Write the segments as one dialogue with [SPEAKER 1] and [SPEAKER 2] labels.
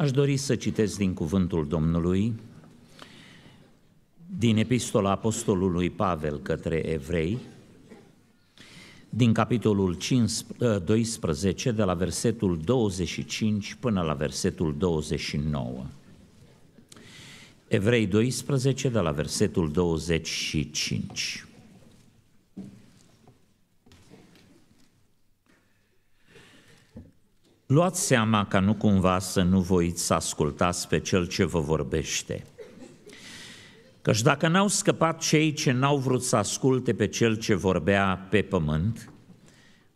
[SPEAKER 1] Aș dori să citesc din cuvântul Domnului, din epistola apostolului Pavel către evrei, din capitolul 12, ă, de la versetul 25 până la versetul 29. Evrei 12, de la versetul 25. Luați seama ca nu cumva să nu voiți să ascultați pe cel ce vă vorbește. Căci dacă n-au scăpat cei ce n-au vrut să asculte pe cel ce vorbea pe pământ,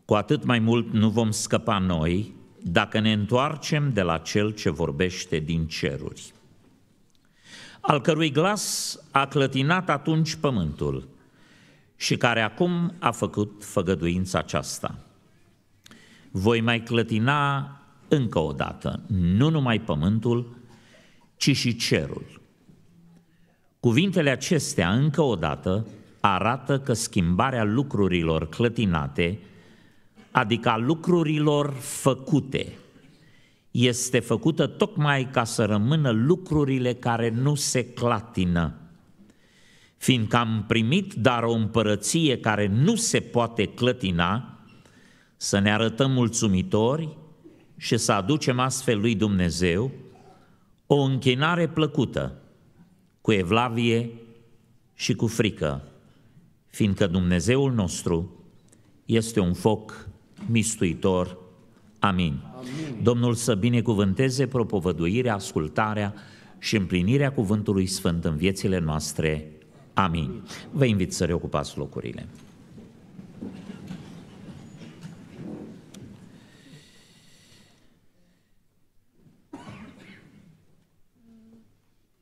[SPEAKER 1] cu atât mai mult nu vom scăpa noi dacă ne întoarcem de la cel ce vorbește din ceruri. Al cărui glas a clătinat atunci pământul și care acum a făcut făgăduința aceasta – voi mai clătina încă o dată, nu numai pământul, ci și cerul. Cuvintele acestea, încă o dată, arată că schimbarea lucrurilor clătinate, adică a lucrurilor făcute, este făcută tocmai ca să rămână lucrurile care nu se clatină. Fiindcă am primit dar o împărăție care nu se poate clătina, să ne arătăm mulțumitori și să aducem astfel lui Dumnezeu o închinare plăcută, cu evlavie și cu frică, fiindcă Dumnezeul nostru este un foc mistuitor. Amin. Amin. Domnul să binecuvânteze propovăduirea, ascultarea și împlinirea cuvântului sfânt în viețile noastre. Amin. Vă invit să reocupați locurile.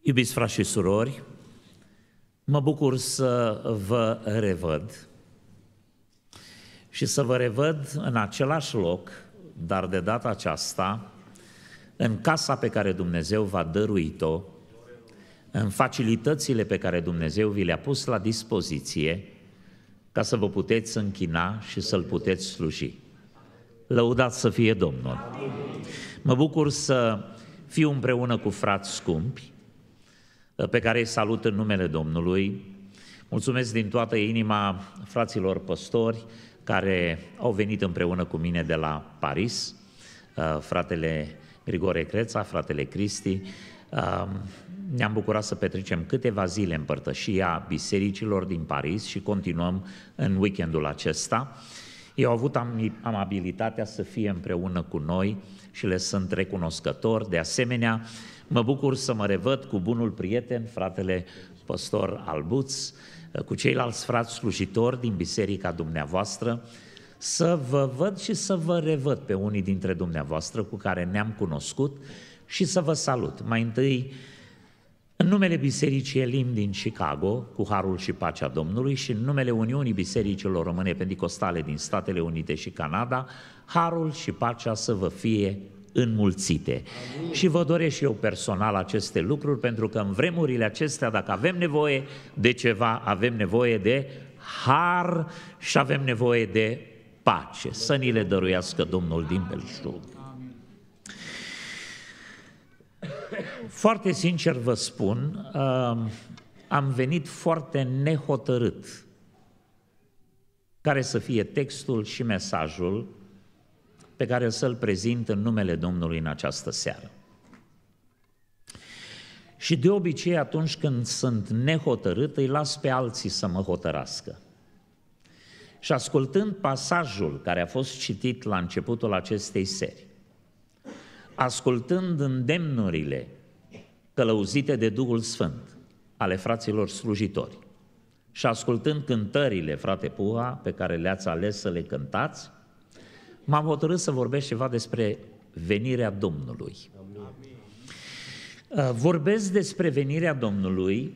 [SPEAKER 1] Iubiți frați și surori, mă bucur să vă revăd și să vă revăd în același loc, dar de data aceasta, în casa pe care Dumnezeu v-a dăruit-o, în facilitățile pe care Dumnezeu vi le-a pus la dispoziție, ca să vă puteți închina și să-L puteți sluji. Lăudați să fie Domnul! Mă bucur să fiu împreună cu frați scumpi, pe care îi salut în numele Domnului. Mulțumesc din toată inima fraților păstori care au venit împreună cu mine de la Paris, uh, fratele Grigore Creța, fratele Cristi. Uh, ne-am bucurat să petrecem câteva zile în părtășia bisericilor din Paris și continuăm în weekendul acesta. Eu au avut amabilitatea să fie împreună cu noi și le sunt recunoscător. De asemenea, Mă bucur să mă revăd cu bunul prieten, fratele pastor Albuț, cu ceilalți frați slujitori din biserica dumneavoastră, să vă văd și să vă revăd pe unii dintre dumneavoastră cu care ne-am cunoscut și să vă salut. Mai întâi, în numele Bisericii Elim din Chicago, cu harul și pacea Domnului, și în numele Uniunii Bisericilor Române Pentecostale din Statele Unite și Canada, harul și pacea să vă fie înmulțite. Și vă doresc și eu personal aceste lucruri, pentru că în vremurile acestea, dacă avem nevoie de ceva, avem nevoie de har și avem nevoie de pace. Să ni le dăruiască Domnul din belșug. Foarte sincer vă spun, uh, am venit foarte nehotărât care să fie textul și mesajul pe care să-l prezint în numele Domnului în această seară. Și de obicei atunci când sunt nehotărât, îi las pe alții să mă hotărască. Și ascultând pasajul care a fost citit la începutul acestei serii, ascultând îndemnurile călăuzite de Duhul Sfânt ale fraților slujitori și ascultând cântările, frate Puha, pe care le-ați ales să le cântați, m-am hotărât să vorbesc ceva despre venirea Domnului. Amin. Vorbesc despre venirea Domnului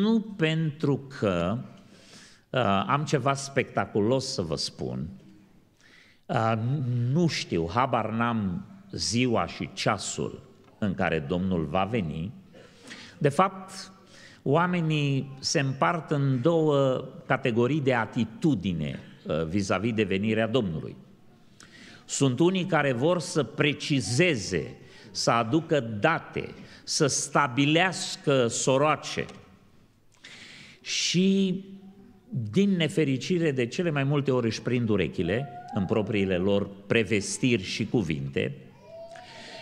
[SPEAKER 1] nu pentru că am ceva spectaculos să vă spun. nu știu, habar n-am ziua și ceasul în care Domnul va veni. De fapt, oamenii se împart în două categorii de atitudine Uh, vis-a-vis de venirea Domnului. Sunt unii care vor să precizeze, să aducă date, să stabilească soroace. Și din nefericire, de cele mai multe ori își prind urechile în propriile lor prevestiri și cuvinte.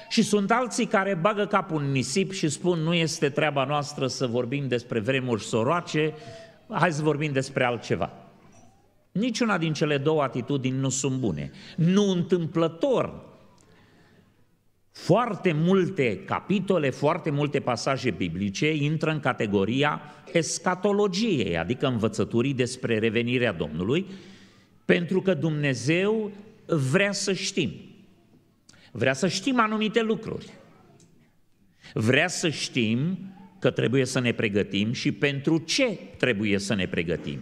[SPEAKER 1] Și sunt alții care bagă capul în nisip și spun nu este treaba noastră să vorbim despre vremuri soroace, hai să vorbim despre altceva. Niciuna din cele două atitudini nu sunt bune. Nu întâmplător. Foarte multe capitole, foarte multe pasaje biblice intră în categoria escatologiei, adică învățăturii despre revenirea Domnului, pentru că Dumnezeu vrea să știm. Vrea să știm anumite lucruri. Vrea să știm că trebuie să ne pregătim și pentru ce trebuie să ne pregătim.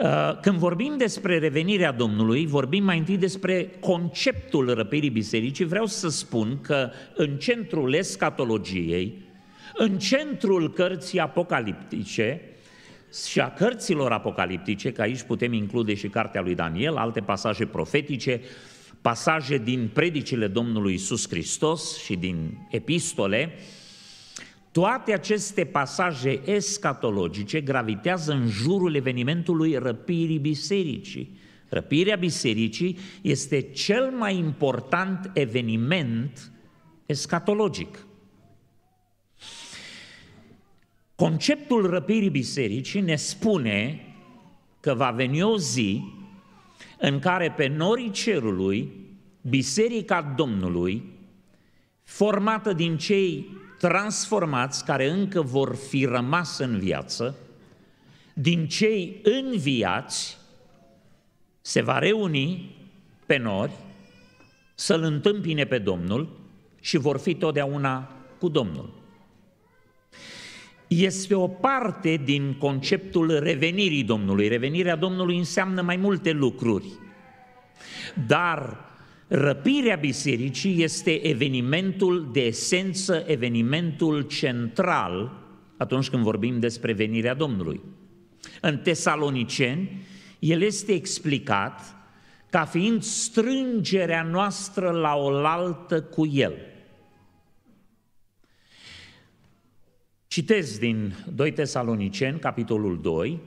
[SPEAKER 1] Uh, când vorbim despre revenirea Domnului, vorbim mai întâi despre conceptul răpirii bisericii. Vreau să spun că în centrul escatologiei, în centrul cărții apocaliptice și a cărților apocaliptice, că aici putem include și cartea lui Daniel, alte pasaje profetice, pasaje din predicile Domnului Isus Hristos și din epistole, uh, toate aceste pasaje escatologice gravitează în jurul evenimentului răpirii bisericii. Răpirea bisericii este cel mai important eveniment escatologic. Conceptul răpirii bisericii ne spune că va veni o zi în care pe norii cerului, biserica Domnului, formată din cei transformați, care încă vor fi rămas în viață, din cei înviați se va reuni pe nori să-L întâmpine pe Domnul și vor fi totdeauna cu Domnul. Este o parte din conceptul revenirii Domnului. Revenirea Domnului înseamnă mai multe lucruri. Dar Răpirea bisericii este evenimentul de esență, evenimentul central atunci când vorbim despre venirea Domnului. În Tesaloniceni, el este explicat ca fiind strângerea noastră la oaltă cu el. Citez din 2 Tesaloniceni, capitolul 2,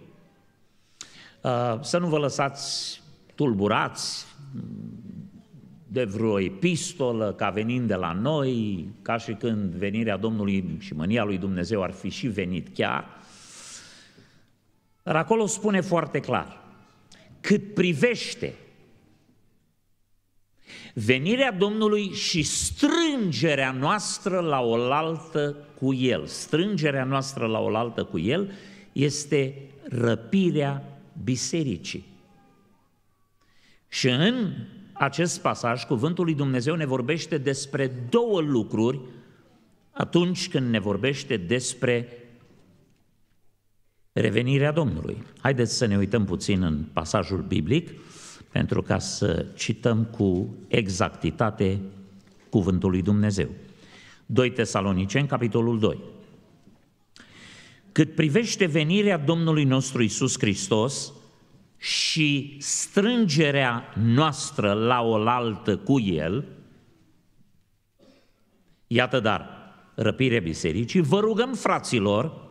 [SPEAKER 1] uh, să nu vă lăsați tulburați, de vreo epistolă ca venind de la noi, ca și când venirea Domnului și mânia lui Dumnezeu ar fi și venit chiar. Dar acolo spune foarte clar, cât privește venirea Domnului și strângerea noastră la oaltă cu El. Strângerea noastră la oaltă cu El este răpirea bisericii. Și în acest pasaj, cuvântul lui Dumnezeu ne vorbește despre două lucruri atunci când ne vorbește despre revenirea Domnului. Haideți să ne uităm puțin în pasajul biblic pentru ca să cităm cu exactitate cuvântul lui Dumnezeu. 2 Tesaloniceni, capitolul 2. Cât privește venirea Domnului nostru Isus Hristos, și strângerea noastră la oaltă cu El, iată dar, răpirea bisericii, vă rugăm, fraților,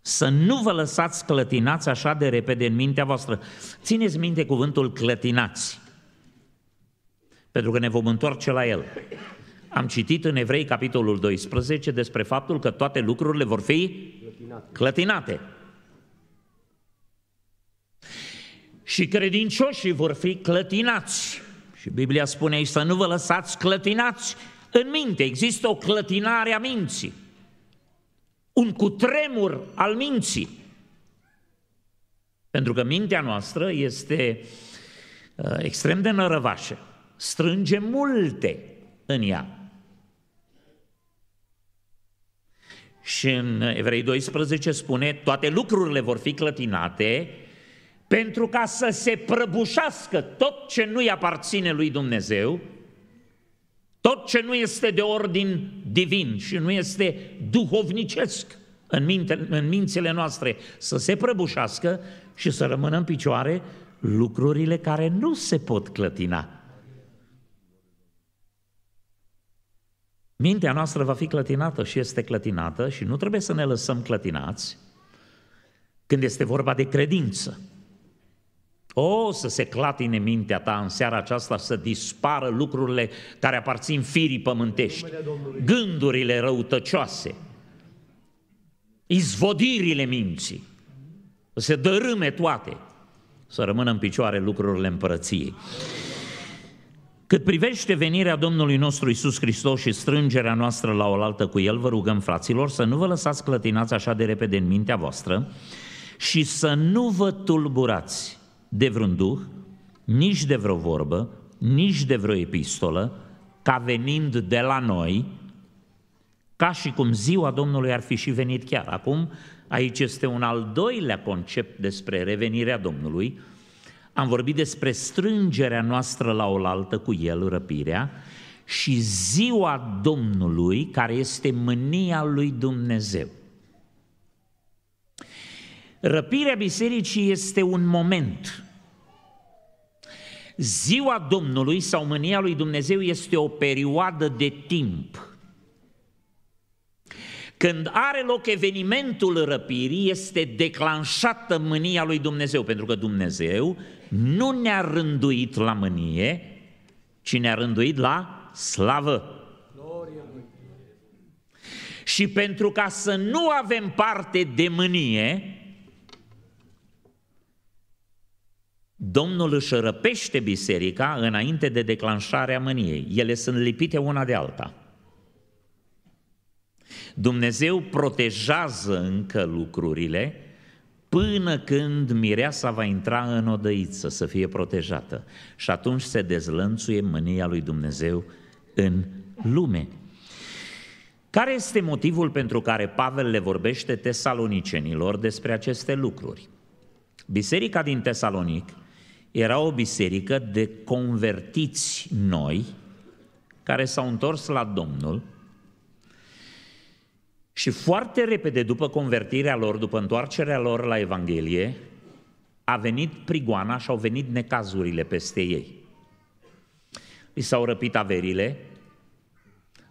[SPEAKER 1] să nu vă lăsați clătinați așa de repede în mintea voastră. Țineți minte cuvântul clătinați, pentru că ne vom întoarce la el. Am citit în Evrei, capitolul 12, despre faptul că toate lucrurile vor fi clătinate. clătinate. și credincioșii vor fi clătinați. Și Biblia spune aici să nu vă lăsați clătinați în minte. Există o clătinare a minții, un cutremur al minții. Pentru că mintea noastră este uh, extrem de nărăvașă, strânge multe în ea. Și în Evrei 12 spune, toate lucrurile vor fi clătinate pentru ca să se prăbușească tot ce nu-i aparține lui Dumnezeu, tot ce nu este de ordin divin și nu este duhovnicesc în, minte, în mințile noastre, să se prăbușească și să rămână în picioare lucrurile care nu se pot clătina. Mintea noastră va fi clătinată și este clătinată și nu trebuie să ne lăsăm clătinați când este vorba de credință. O, să se clatine mintea ta în seara aceasta, să dispară lucrurile care aparțin firii pământești, gândurile răutăcioase, izvodirile minții, să se dărâme toate, să rămână în picioare lucrurile împărăției. Cât privește venirea Domnului nostru Isus Hristos și strângerea noastră la oaltă cu El, vă rugăm, fraților, să nu vă lăsați clătinați așa de repede în mintea voastră și să nu vă tulburați de vreun duh, nici de vreo vorbă, nici de vreo epistolă, ca venind de la noi, ca și cum ziua Domnului ar fi și venit chiar. Acum, aici este un al doilea concept despre revenirea Domnului. Am vorbit despre strângerea noastră la oaltă cu El, răpirea, și ziua Domnului, care este mânia lui Dumnezeu. Răpirea bisericii este un moment. Ziua Domnului sau mânia lui Dumnezeu este o perioadă de timp. Când are loc evenimentul răpirii, este declanșată mânia lui Dumnezeu, pentru că Dumnezeu nu ne-a rânduit la mânie, ci ne-a rânduit la slavă. Și pentru ca să nu avem parte de mânie, Domnul își răpește biserica înainte de declanșarea mâniei. Ele sunt lipite una de alta. Dumnezeu protejează încă lucrurile până când mireasa va intra în odăiță să fie protejată. Și atunci se dezlănțuie mânia lui Dumnezeu în lume. Care este motivul pentru care Pavel le vorbește tesalonicenilor despre aceste lucruri? Biserica din Tesalonic era o biserică de convertiți noi, care s-au întors la Domnul și foarte repede după convertirea lor, după întoarcerea lor la Evanghelie, a venit prigoana și au venit necazurile peste ei. Li s-au răpit averile,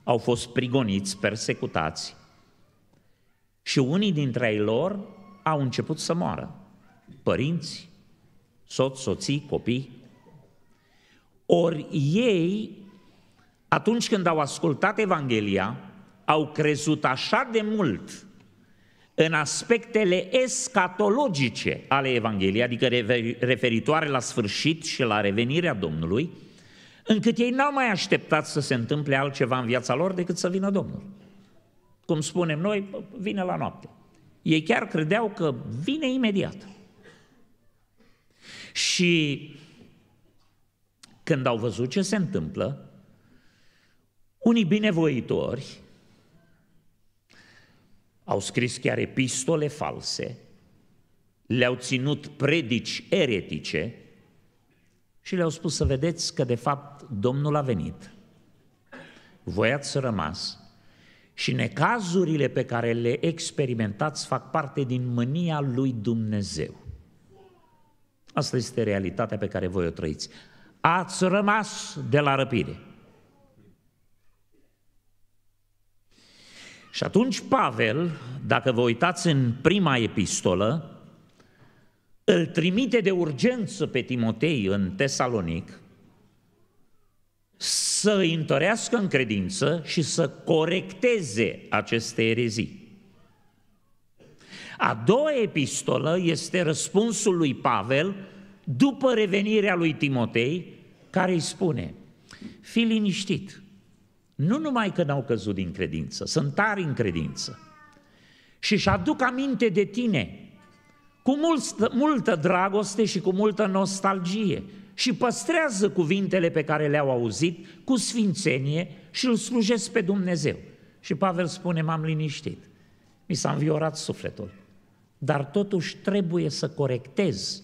[SPEAKER 1] au fost prigoniți, persecutați și unii dintre ei lor au început să moară. Părinți, soț, soții, copii. Ori ei, atunci când au ascultat Evanghelia, au crezut așa de mult în aspectele escatologice ale Evangheliei, adică referitoare la sfârșit și la revenirea Domnului, încât ei n-au mai așteptat să se întâmple altceva în viața lor decât să vină Domnul. Cum spunem noi, vine la noapte. Ei chiar credeau că vine imediat. Și când au văzut ce se întâmplă, unii binevoitori au scris chiar epistole false, le-au ținut predici eretice și le-au spus să vedeți că de fapt Domnul a venit, voi ați rămas și necazurile pe care le experimentați fac parte din mânia lui Dumnezeu. Asta este realitatea pe care voi o trăiți. Ați rămas de la răpire. Și atunci Pavel, dacă vă uitați în prima epistolă, îl trimite de urgență pe Timotei în Tesalonic să îi întărească în credință și să corecteze aceste erezii. A doua epistolă este răspunsul lui Pavel după revenirea lui Timotei, care îi spune, fi liniștit, nu numai că n-au căzut din credință, sunt tari în credință și își aduc aminte de tine cu mult, multă dragoste și cu multă nostalgie și păstrează cuvintele pe care le-au auzit cu sfințenie și îl slujesc pe Dumnezeu. Și Pavel spune, m-am liniștit, mi s-a înviorat sufletul, dar totuși trebuie să corectez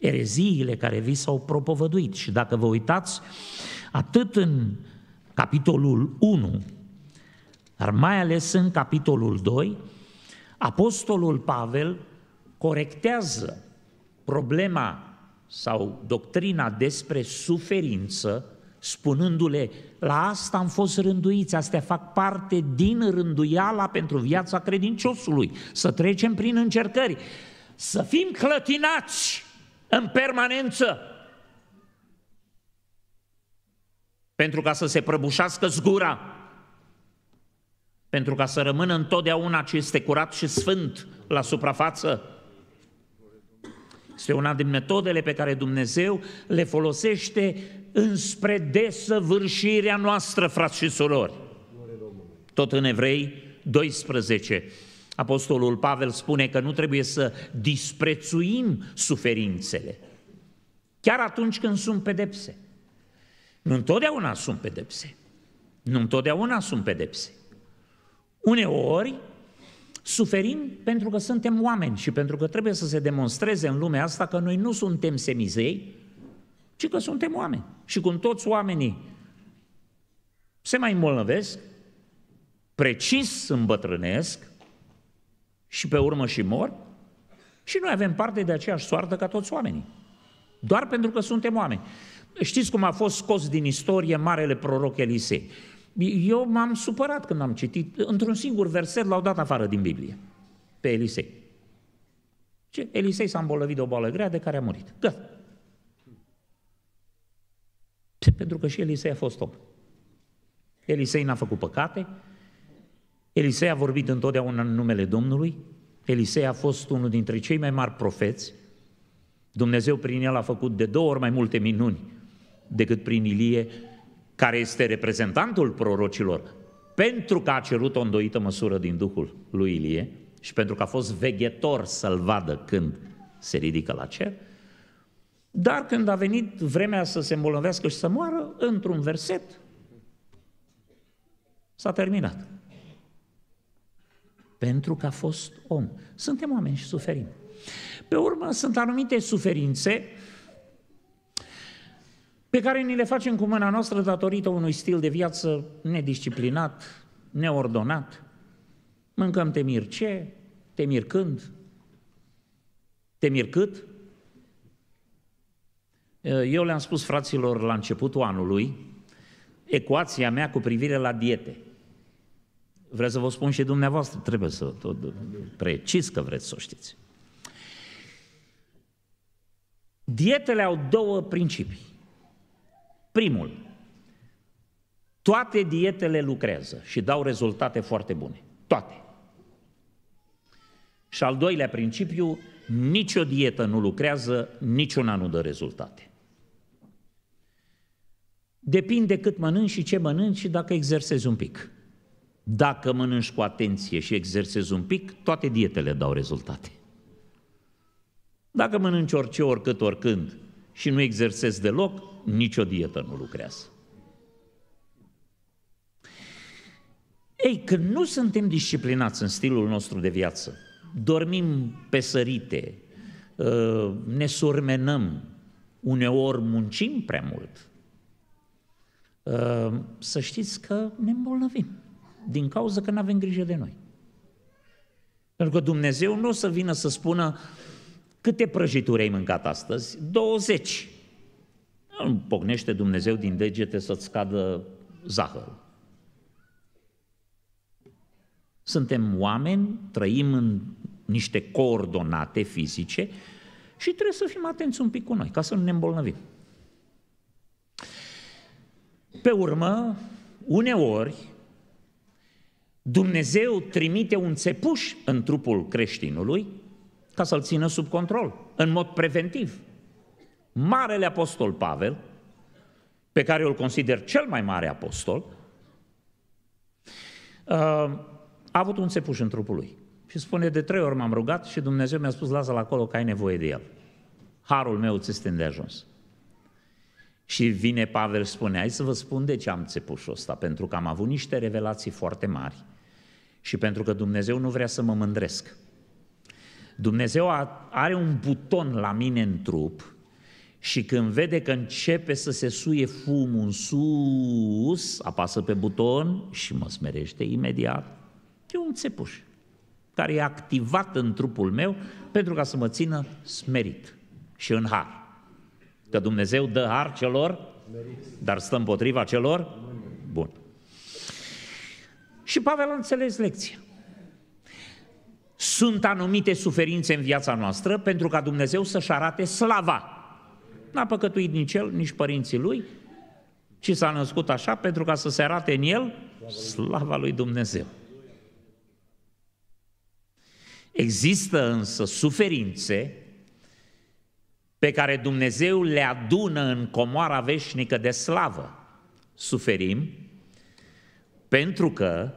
[SPEAKER 1] ereziile care vi s-au propovăduit. Și dacă vă uitați, atât în capitolul 1, dar mai ales în capitolul 2, Apostolul Pavel corectează problema sau doctrina despre suferință, spunându-le, la asta am fost rânduiți, astea fac parte din rânduiala pentru viața credinciosului, să trecem prin încercări, să fim clătinați în permanență. Pentru ca să se prăbușească zgura, pentru ca să rămână întotdeauna ce este curat și sfânt la suprafață. Este una din metodele pe care Dumnezeu le folosește înspre desăvârșirea noastră, frați și surori. Tot în Evrei 12. Apostolul Pavel spune că nu trebuie să disprețuim suferințele, chiar atunci când sunt pedepse. Nu întotdeauna sunt pedepse. Nu întotdeauna sunt pedepse. Uneori suferim pentru că suntem oameni și pentru că trebuie să se demonstreze în lumea asta că noi nu suntem semizei, ci că suntem oameni. Și cum toți oamenii se mai îmbolnăvesc, precis îmbătrânesc, și pe urmă și mor, și noi avem parte de aceeași soartă ca toți oamenii. Doar pentru că suntem oameni. Știți cum a fost scos din istorie marele proroc Elisei? Eu m-am supărat când am citit, într-un singur verset l-au dat afară din Biblie, pe Elisei. Ce? Elisei s-a îmbolnăvit de o boală grea de care a murit. Da. Pentru că și Elisei a fost om. Elisei n-a făcut păcate, Elisei a vorbit întotdeauna în numele Domnului, Elisei a fost unul dintre cei mai mari profeți, Dumnezeu prin el a făcut de două ori mai multe minuni decât prin Ilie, care este reprezentantul prorocilor, pentru că a cerut o îndoită măsură din Duhul lui Ilie și pentru că a fost veghetor să-l vadă când se ridică la cer, dar când a venit vremea să se îmbolnăvească și să moară, într-un verset s-a terminat pentru că a fost om. Suntem oameni și suferim. Pe urmă, sunt anumite suferințe pe care ni le facem cu mâna noastră datorită unui stil de viață nedisciplinat, neordonat. Mâncăm temir ce, temir când, temir cât. Eu le-am spus fraților la începutul anului ecuația mea cu privire la diete – Vreți să vă spun și dumneavoastră, trebuie să tot precis că vreți să o știți. Dietele au două principii. Primul, toate dietele lucrează și dau rezultate foarte bune. Toate. Și al doilea principiu, nicio dietă nu lucrează, niciuna nu dă rezultate. Depinde cât mănânci și ce mănânci și dacă exersezi un pic. Dacă mănânci cu atenție și exersezi un pic, toate dietele dau rezultate. Dacă mănânci orice, oricât, oricând și nu exersezi deloc, nicio dietă nu lucrează. Ei, când nu suntem disciplinați în stilul nostru de viață, dormim sărite, uh, ne surmenăm, uneori muncim prea mult, uh, să știți că ne îmbolnăvim. Din cauza că nu avem grijă de noi. Pentru că Dumnezeu nu o să vină să spună câte prăjituri ai mâncat astăzi? 20. Nu pocnește Dumnezeu din degete să-ți scadă zahărul. Suntem oameni, trăim în niște coordonate fizice și trebuie să fim atenți un pic cu noi, ca să nu ne îmbolnăvim. Pe urmă, uneori, Dumnezeu trimite un țepuș în trupul creștinului ca să-l țină sub control, în mod preventiv. Marele apostol Pavel, pe care îl consider cel mai mare apostol, uh, a avut un țepuș în trupul lui. Și spune, de trei ori m-am rugat și Dumnezeu mi-a spus, lasă-l acolo că ai nevoie de el. Harul meu ți este îndeajuns. Și vine Pavel, spune, hai să vă spun de ce am țepușul ăsta, pentru că am avut niște revelații foarte mari și pentru că Dumnezeu nu vrea să mă mândresc. Dumnezeu are un buton la mine în trup și când vede că începe să se suie fumul în sus, apasă pe buton și mă smerește imediat. E un țepuș care e activat în trupul meu pentru ca să mă țină smerit și în har. Că Dumnezeu dă har celor, dar stă împotriva celor? Bun. Și Pavel a înțeles lecția. Sunt anumite suferințe în viața noastră pentru ca Dumnezeu să-și arate slava. N-a păcătuit nici el, nici părinții lui, ci s-a născut așa pentru ca să se arate în el slava lui Dumnezeu. Există însă suferințe pe care Dumnezeu le adună în comoara veșnică de slavă. Suferim pentru că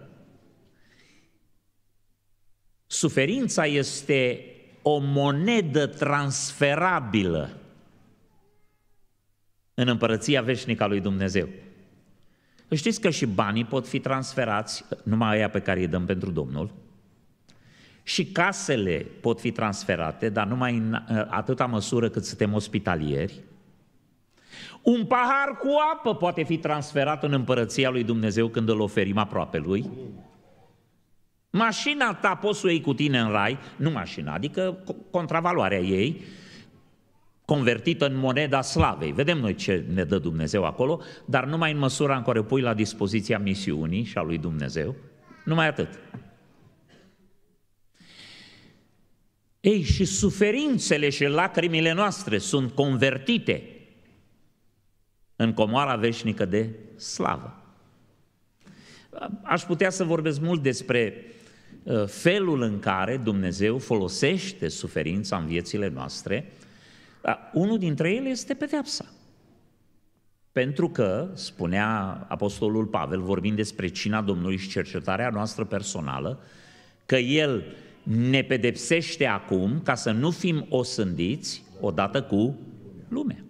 [SPEAKER 1] Suferința este o monedă transferabilă în împărăția veșnică a lui Dumnezeu. Știți că și banii pot fi transferați, numai aia pe care îi dăm pentru Domnul, și casele pot fi transferate, dar numai în atâta măsură cât suntem ospitalieri. Un pahar cu apă poate fi transferat în împărăția lui Dumnezeu când îl oferim aproape lui. Amin. Mașina ta poți să o iei cu tine în rai, nu mașina, adică contravaloarea ei, convertită în moneda slavei. Vedem noi ce ne dă Dumnezeu acolo, dar numai în măsura în care o pui la dispoziția misiunii și a lui Dumnezeu, numai atât. Ei, și suferințele și lacrimile noastre sunt convertite în comoara veșnică de slavă. Aș putea să vorbesc mult despre Ă, felul în care Dumnezeu folosește suferința în viețile noastre, dar unul dintre ele este pedeapsa. Pentru că, spunea Apostolul Pavel, vorbind despre cina Domnului și cercetarea noastră personală, că El ne pedepsește acum ca să nu fim osândiți odată cu lumea.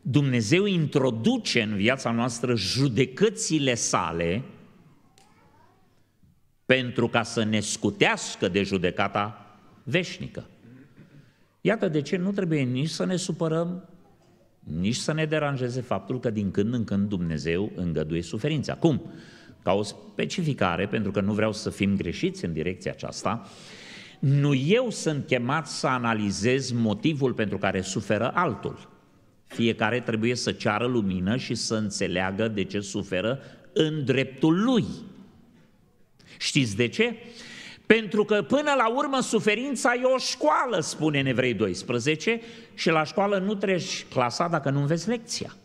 [SPEAKER 1] Dumnezeu introduce în viața noastră judecățile sale pentru ca să ne scutească de judecata veșnică. Iată de ce nu trebuie nici să ne supărăm, nici să ne deranjeze faptul că din când în când Dumnezeu îngăduie suferința. Cum? Ca o specificare, pentru că nu vreau să fim greșiți în direcția aceasta, nu eu sunt chemat să analizez motivul pentru care suferă altul. Fiecare trebuie să ceară lumină și să înțeleagă de ce suferă în dreptul lui. Știți de ce? Pentru că până la urmă suferința e o școală, spune în Evrei 12, și la școală nu treci clasa dacă nu înveți lecția.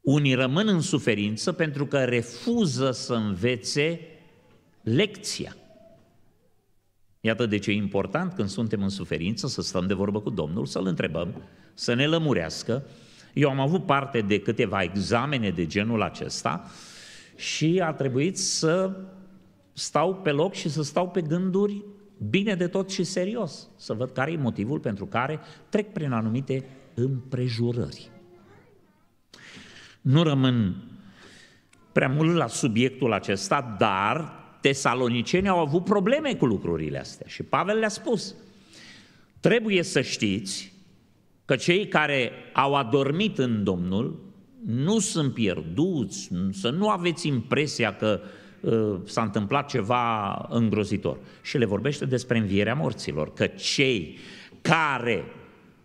[SPEAKER 1] Unii rămân în suferință pentru că refuză să învețe lecția. Iată de ce e important când suntem în suferință să stăm de vorbă cu Domnul, să-L întrebăm, să ne lămurească. Eu am avut parte de câteva examene de genul acesta, și a trebuit să stau pe loc și să stau pe gânduri bine de tot și serios, să văd care e motivul pentru care trec prin anumite împrejurări. Nu rămân prea mult la subiectul acesta, dar tesalonicenii au avut probleme cu lucrurile astea și Pavel le-a spus. Trebuie să știți că cei care au adormit în Domnul nu sunt pierduți, să nu aveți impresia că uh, s-a întâmplat ceva îngrozitor. Și le vorbește despre învierea morților, că cei care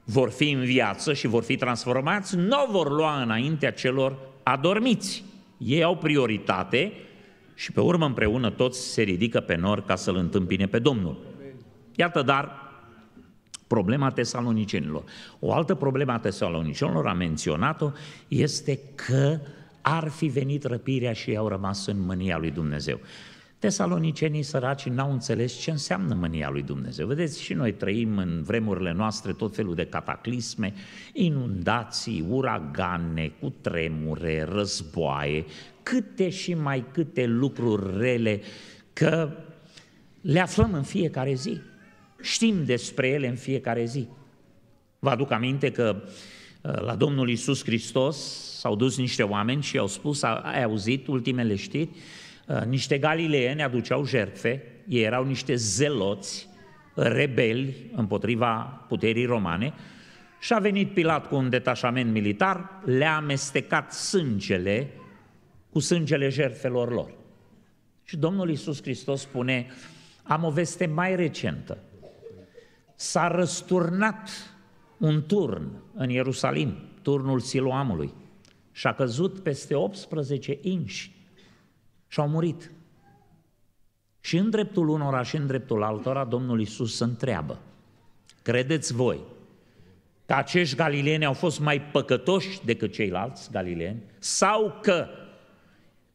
[SPEAKER 1] vor fi în viață și vor fi transformați, nu vor lua înaintea celor adormiți. Ei au prioritate și pe urmă împreună toți se ridică pe nor ca să-L întâmpine pe Domnul. Iată dar problema tesalonicenilor. O altă problemă a tesalonicenilor, am menționat-o, este că ar fi venit răpirea și au rămas în mânia lui Dumnezeu. Tesalonicenii săraci n-au înțeles ce înseamnă mânia lui Dumnezeu. Vedeți, și noi trăim în vremurile noastre tot felul de cataclisme, inundații, uragane, cu tremure, războaie, câte și mai câte lucruri rele, că le aflăm în fiecare zi. Știm despre ele în fiecare zi. Vă aduc aminte că uh, la Domnul Isus Hristos s-au dus niște oameni și au spus, ai auzit ultimele știri, uh, niște galileeni aduceau jertfe, ei erau niște zeloți, rebeli împotriva puterii romane și a venit Pilat cu un detașament militar, le-a amestecat sângele cu sângele jertfelor lor. Și Domnul Isus Hristos spune, am o veste mai recentă, s-a răsturnat un turn în Ierusalim, turnul Siloamului, și a căzut peste 18 inși și au murit. Și în dreptul unora și în dreptul altora, Domnul Iisus se întreabă, credeți voi că acești galileeni au fost mai păcătoși decât ceilalți galileeni? Sau că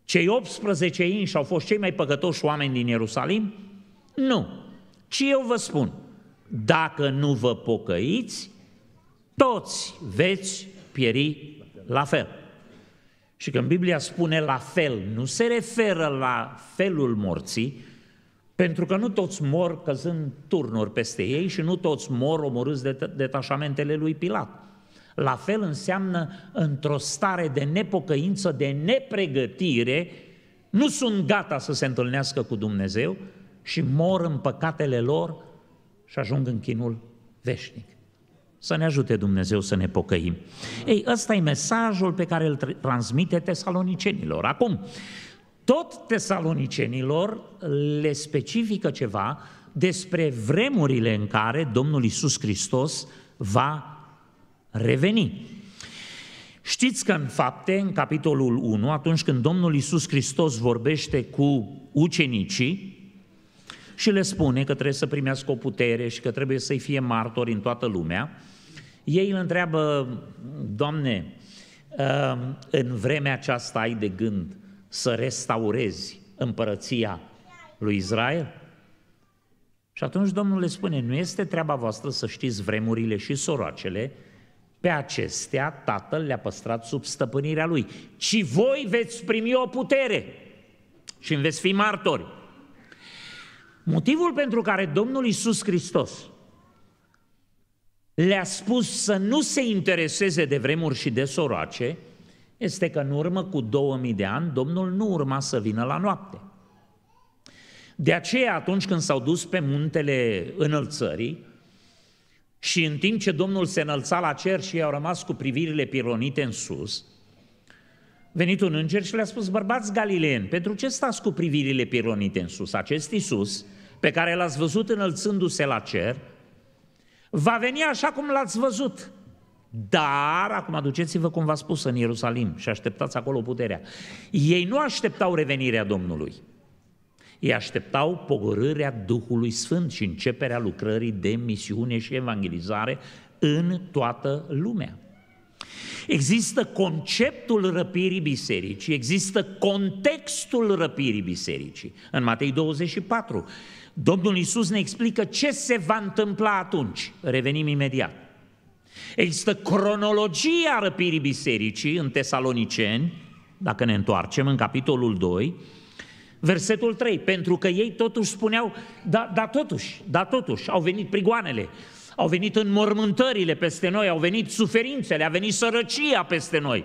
[SPEAKER 1] cei 18 inși au fost cei mai păcătoși oameni din Ierusalim? Nu. Ci eu vă spun, dacă nu vă pocăiți, toți veți pieri la fel. Și când Biblia spune la fel, nu se referă la felul morții, pentru că nu toți mor căzând turnuri peste ei și nu toți mor omorâți de detașamentele lui Pilat. La fel înseamnă într-o stare de nepocăință, de nepregătire, nu sunt gata să se întâlnească cu Dumnezeu și mor în păcatele lor și ajung în chinul veșnic. Să ne ajute Dumnezeu să ne pocăim. Ei, ăsta e mesajul pe care îl transmite tesalonicenilor. Acum, tot tesalonicenilor le specifică ceva despre vremurile în care Domnul Isus Hristos va reveni. Știți că în fapte, în capitolul 1, atunci când Domnul Isus Hristos vorbește cu ucenicii, și le spune că trebuie să primească o putere și că trebuie să-i fie martori în toată lumea. Ei îl întreabă, Doamne, uh, în vremea aceasta ai de gând să restaurezi împărăția lui Israel? Și atunci Domnul le spune, nu este treaba voastră să știți vremurile și soroacele, pe acestea Tatăl le-a păstrat sub stăpânirea Lui, ci voi veți primi o putere și veți fi martori. Motivul pentru care Domnul Isus Hristos le-a spus să nu se intereseze de vremuri și de soroace, este că în urmă cu 2000 de ani Domnul nu urma să vină la noapte. De aceea atunci când s-au dus pe muntele înălțării și în timp ce Domnul se înălța la cer și i-au rămas cu privirile pironite în sus, venit un înger și le-a spus, bărbați galileeni, pentru ce stați cu privirile pironite în sus? Acest Iisus pe care l-ați văzut înălțându-se la cer, va veni așa cum l-ați văzut. Dar, acum aduceți vă cum v-a spus în Ierusalim și așteptați acolo puterea. Ei nu așteptau revenirea Domnului. Ei așteptau pogorârea Duhului Sfânt și începerea lucrării de misiune și evangelizare în toată lumea. Există conceptul răpirii bisericii, există contextul răpirii bisericii. În Matei 24, Domnul Isus ne explică ce se va întâmpla atunci. Revenim imediat. Există cronologia răpirii bisericii în Tesaloniceni, dacă ne întoarcem în capitolul 2, versetul 3, pentru că ei totuși spuneau, da, da totuși, da totuși, au venit prigoanele, au venit înmormântările peste noi, au venit suferințele, a venit sărăcia peste noi.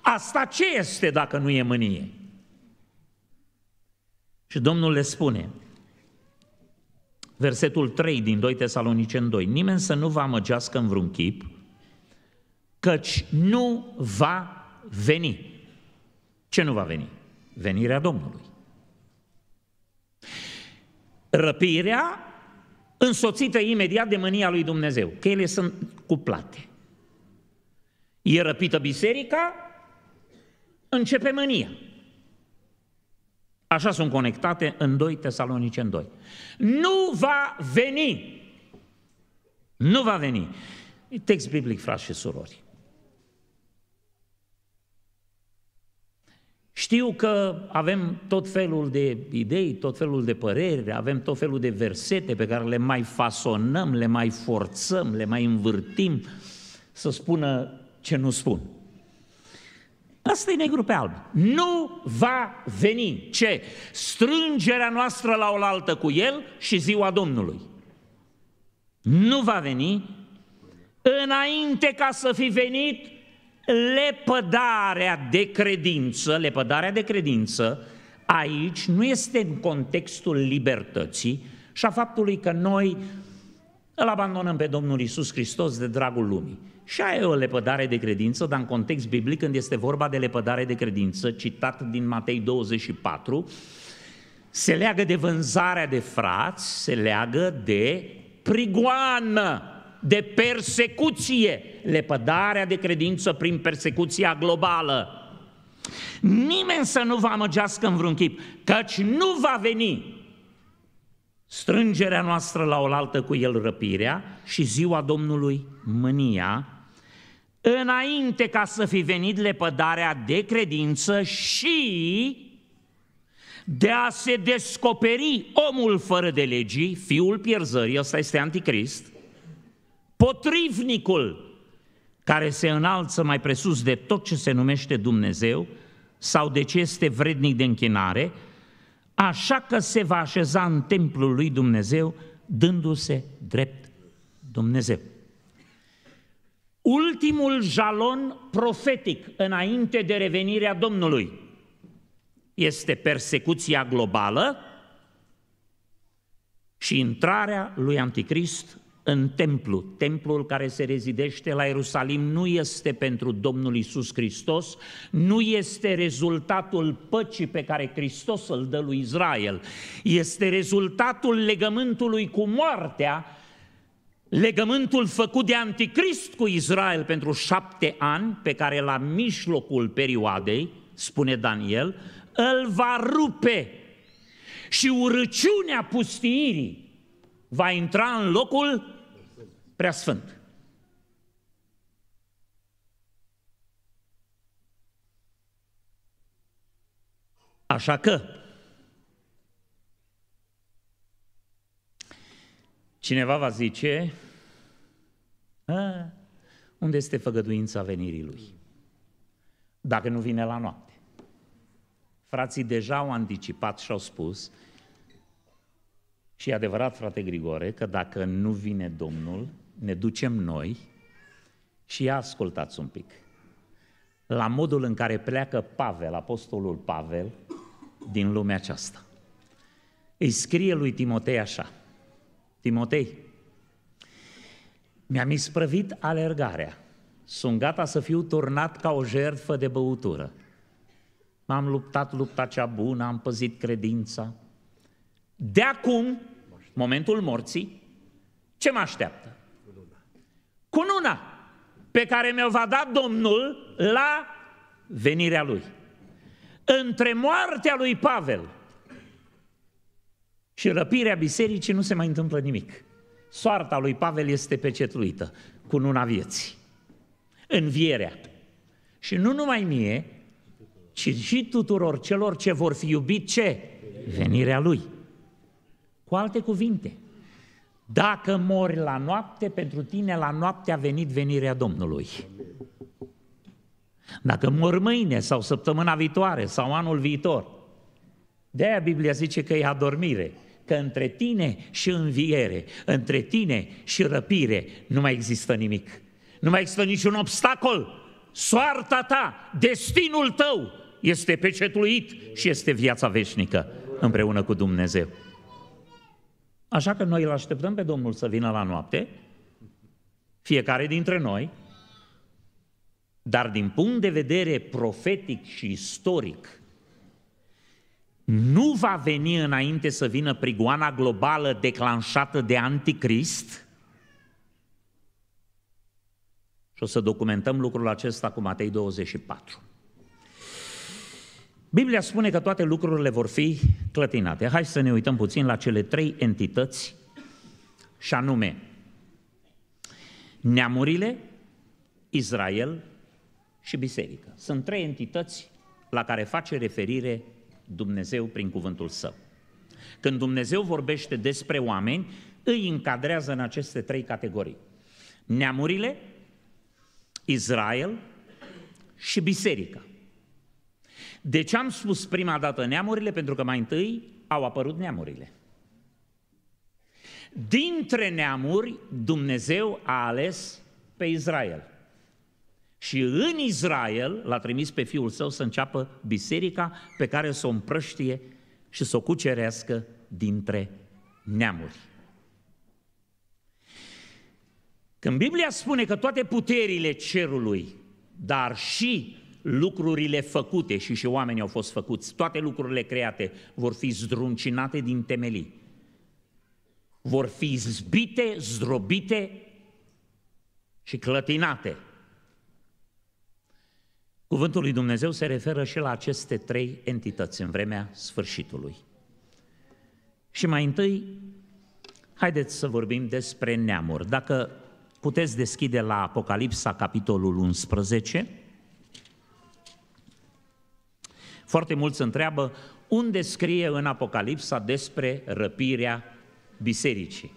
[SPEAKER 1] Asta ce este dacă nu e mânie? Și Domnul le spune, versetul 3 din 2 Tesalonicen 2. Nimeni să nu vă amăgească în vreun chip, căci nu va veni. Ce nu va veni? Venirea Domnului. Răpirea însoțită imediat de mânia lui Dumnezeu, că ele sunt cuplate. E răpită biserica, începe mânia. Așa sunt conectate în 2 Tesalonice în 2. Nu va veni. Nu va veni. E text biblic, frați și surori. Știu că avem tot felul de idei, tot felul de păreri, avem tot felul de versete pe care le mai fasonăm, le mai forțăm, le mai învârtim să spună ce nu spun. Asta e negru pe alb. Nu va veni. Ce? Strângerea noastră la oaltă cu El și ziua Domnului. Nu va veni înainte ca să fi venit lepădarea de credință, lepădarea de credință, aici nu este în contextul libertății și a faptului că noi îl abandonăm pe Domnul Isus Hristos de dragul lumii și aia e o lepădare de credință, dar în context biblic, când este vorba de lepădare de credință, citat din Matei 24, se leagă de vânzarea de frați, se leagă de prigoană, de persecuție, lepădarea de credință prin persecuția globală. Nimeni să nu vă amăgească în vreun chip, căci nu va veni strângerea noastră la oaltă cu el răpirea și ziua Domnului mânia înainte ca să fi venit lepădarea de credință și de a se descoperi omul fără de legii, fiul pierzării, ăsta este anticrist, potrivnicul care se înalță mai presus de tot ce se numește Dumnezeu sau de ce este vrednic de închinare, așa că se va așeza în templul lui Dumnezeu, dându-se drept Dumnezeu ultimul jalon profetic înainte de revenirea Domnului este persecuția globală și intrarea lui Anticrist în templu. Templul care se rezidește la Ierusalim nu este pentru Domnul Isus Hristos, nu este rezultatul păcii pe care Hristos îl dă lui Israel, este rezultatul legământului cu moartea legământul făcut de anticrist cu Israel pentru șapte ani, pe care la mijlocul perioadei, spune Daniel, îl va rupe și urăciunea pustiirii va intra în locul preasfânt. Așa că, cineva va zice, a, unde este făgăduința venirii lui? Dacă nu vine la noapte. Frații deja au anticipat și au spus, și e adevărat, frate Grigore, că dacă nu vine Domnul, ne ducem noi și ia ascultați un pic. La modul în care pleacă Pavel, apostolul Pavel, din lumea aceasta. Îi scrie lui Timotei așa. Timotei, mi-am isprăvit alergarea. Sunt gata să fiu turnat ca o jertfă de băutură. M-am luptat lupta cea bună, am păzit credința. De acum, momentul morții, ce mă așteaptă? Cununa pe care mi-o va da Domnul la venirea Lui. Între moartea lui Pavel și răpirea bisericii nu se mai întâmplă nimic. Soarta lui Pavel este pecetluită cu luna vieții. Învierea. Și nu numai mie, ci și tuturor celor ce vor fi iubit ce? Venirea lui. Cu alte cuvinte, dacă mori la noapte, pentru tine la noapte a venit venirea Domnului. Dacă mor mâine sau săptămâna viitoare sau anul viitor, de aia Biblia zice că e adormire că între tine și înviere, între tine și răpire nu mai există nimic. Nu mai există niciun obstacol. Soarta ta, destinul tău este pecetuit și este viața veșnică împreună cu Dumnezeu. Așa că noi îl așteptăm pe Domnul să vină la noapte, fiecare dintre noi, dar din punct de vedere profetic și istoric, nu va veni înainte să vină prigoana globală declanșată de anticrist, și o să documentăm lucrul acesta cu Matei 24. Biblia spune că toate lucrurile vor fi clătinate. Hai să ne uităm puțin la cele trei entități, și anume neamurile, Israel și biserică. Sunt trei entități la care face referire Dumnezeu prin cuvântul său. Când Dumnezeu vorbește despre oameni, îi încadrează în aceste trei categorii. Neamurile, Israel și biserica. De ce am spus prima dată neamurile? Pentru că mai întâi au apărut neamurile. Dintre neamuri, Dumnezeu a ales pe Israel. Și în Israel l-a trimis pe fiul său să înceapă biserica pe care să o împrăștie și să o cucerească dintre neamuri. Când Biblia spune că toate puterile cerului, dar și lucrurile făcute și și oamenii au fost făcuți, toate lucrurile create vor fi zdruncinate din temelii. Vor fi zbite, zdrobite și clătinate. Cuvântul lui Dumnezeu se referă și la aceste trei entități în vremea sfârșitului. Și mai întâi, haideți să vorbim despre neamuri. Dacă puteți deschide la Apocalipsa, capitolul 11, foarte mulți întreabă unde scrie în Apocalipsa despre răpirea bisericii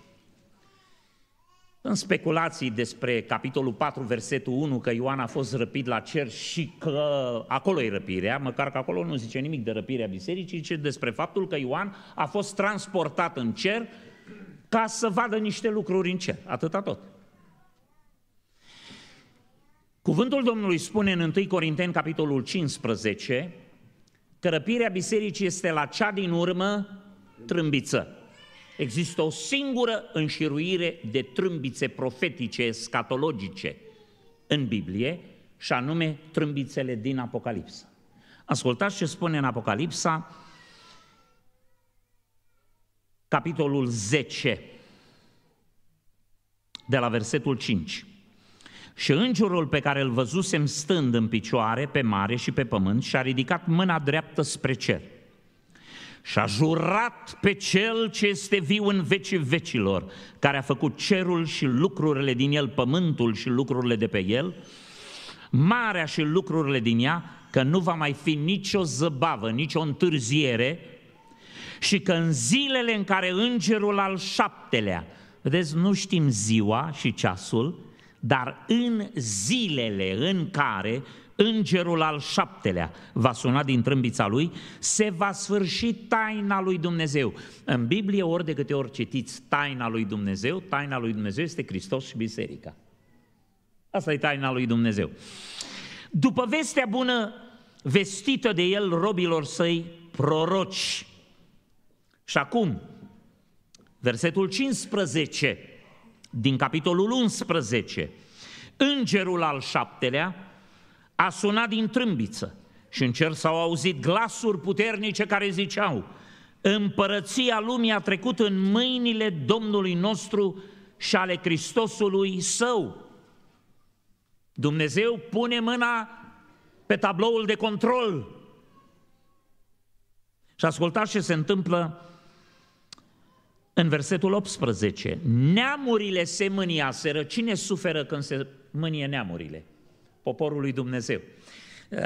[SPEAKER 1] în speculații despre capitolul 4, versetul 1, că Ioan a fost răpit la cer și că acolo e răpirea, măcar că acolo nu zice nimic de răpirea bisericii, ci despre faptul că Ioan a fost transportat în cer ca să vadă niște lucruri în cer. Atâta tot. Cuvântul Domnului spune în 1 Corinteni, capitolul 15, că răpirea bisericii este la cea din urmă trâmbiță. Există o singură înșiruire de trâmbițe profetice, escatologice în Biblie și anume trâmbițele din Apocalipsa. Ascultați ce spune în Apocalipsa, capitolul 10, de la versetul 5. Și îngerul pe care îl văzusem stând în picioare pe mare și pe pământ și-a ridicat mâna dreaptă spre cer – și a jurat pe Cel ce este viu în vecii vecilor, care a făcut cerul și lucrurile din el, pământul și lucrurile de pe el, marea și lucrurile din ea, că nu va mai fi nicio zăbavă, nicio întârziere și că în zilele în care îngerul al șaptelea, vedeți, nu știm ziua și ceasul, dar în zilele în care îngerul al șaptelea va suna din trâmbița lui, se va sfârși taina lui Dumnezeu. În Biblie, ori de câte ori citiți taina lui Dumnezeu, taina lui Dumnezeu este Hristos și Biserica. Asta e taina lui Dumnezeu. După vestea bună vestită de el robilor săi, proroci. Și acum, versetul 15 din capitolul 11, îngerul al șaptelea, a sunat din trâmbiță și în cer s-au auzit glasuri puternice care ziceau Împărăția lumii a trecut în mâinile Domnului nostru și ale Hristosului său. Dumnezeu pune mâna pe tabloul de control. Și ascultați ce se întâmplă în versetul 18. Neamurile se mâniaseră. Cine suferă când se mânie neamurile? poporul lui Dumnezeu.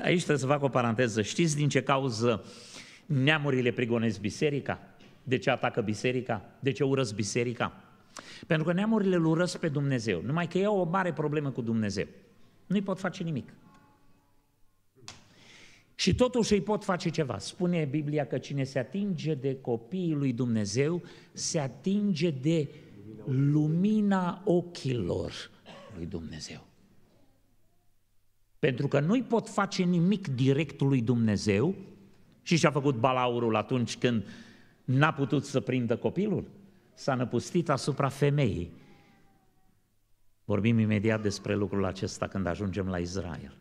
[SPEAKER 1] Aici trebuie să fac o paranteză. Știți din ce cauză neamurile prigonesc biserica? De ce atacă biserica? De ce urăsc biserica? Pentru că neamurile îl urăsc pe Dumnezeu. Numai că ei au o mare problemă cu Dumnezeu. Nu-i pot face nimic. Și totuși îi pot face ceva. Spune Biblia că cine se atinge de copiii lui Dumnezeu, se atinge de lumina ochilor lui Dumnezeu. Pentru că nu-i pot face nimic direct lui Dumnezeu și și-a făcut balaurul atunci când n-a putut să prindă copilul. S-a năpustit asupra femeii. Vorbim imediat despre lucrul acesta când ajungem la Israel.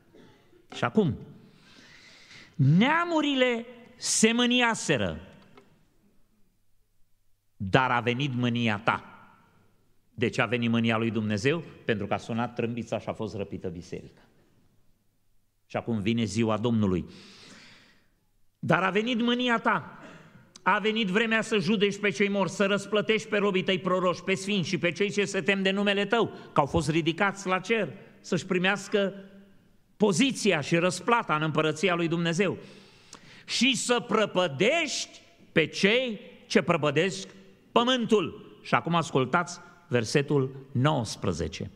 [SPEAKER 1] Și acum, neamurile se mâniaseră, dar a venit mânia ta. De ce a venit mânia lui Dumnezeu? Pentru că a sunat trâmbița și a fost răpită biserica. Și acum vine ziua Domnului. Dar a venit mânia ta, a venit vremea să judești pe cei morți, să răsplătești pe robii tăi proroși, pe sfinți și pe cei ce se tem de numele tău, că au fost ridicați la cer, să-și primească poziția și răsplata în împărăția lui Dumnezeu. Și să prăpădești pe cei ce prăpădesc pământul. Și acum ascultați versetul 19.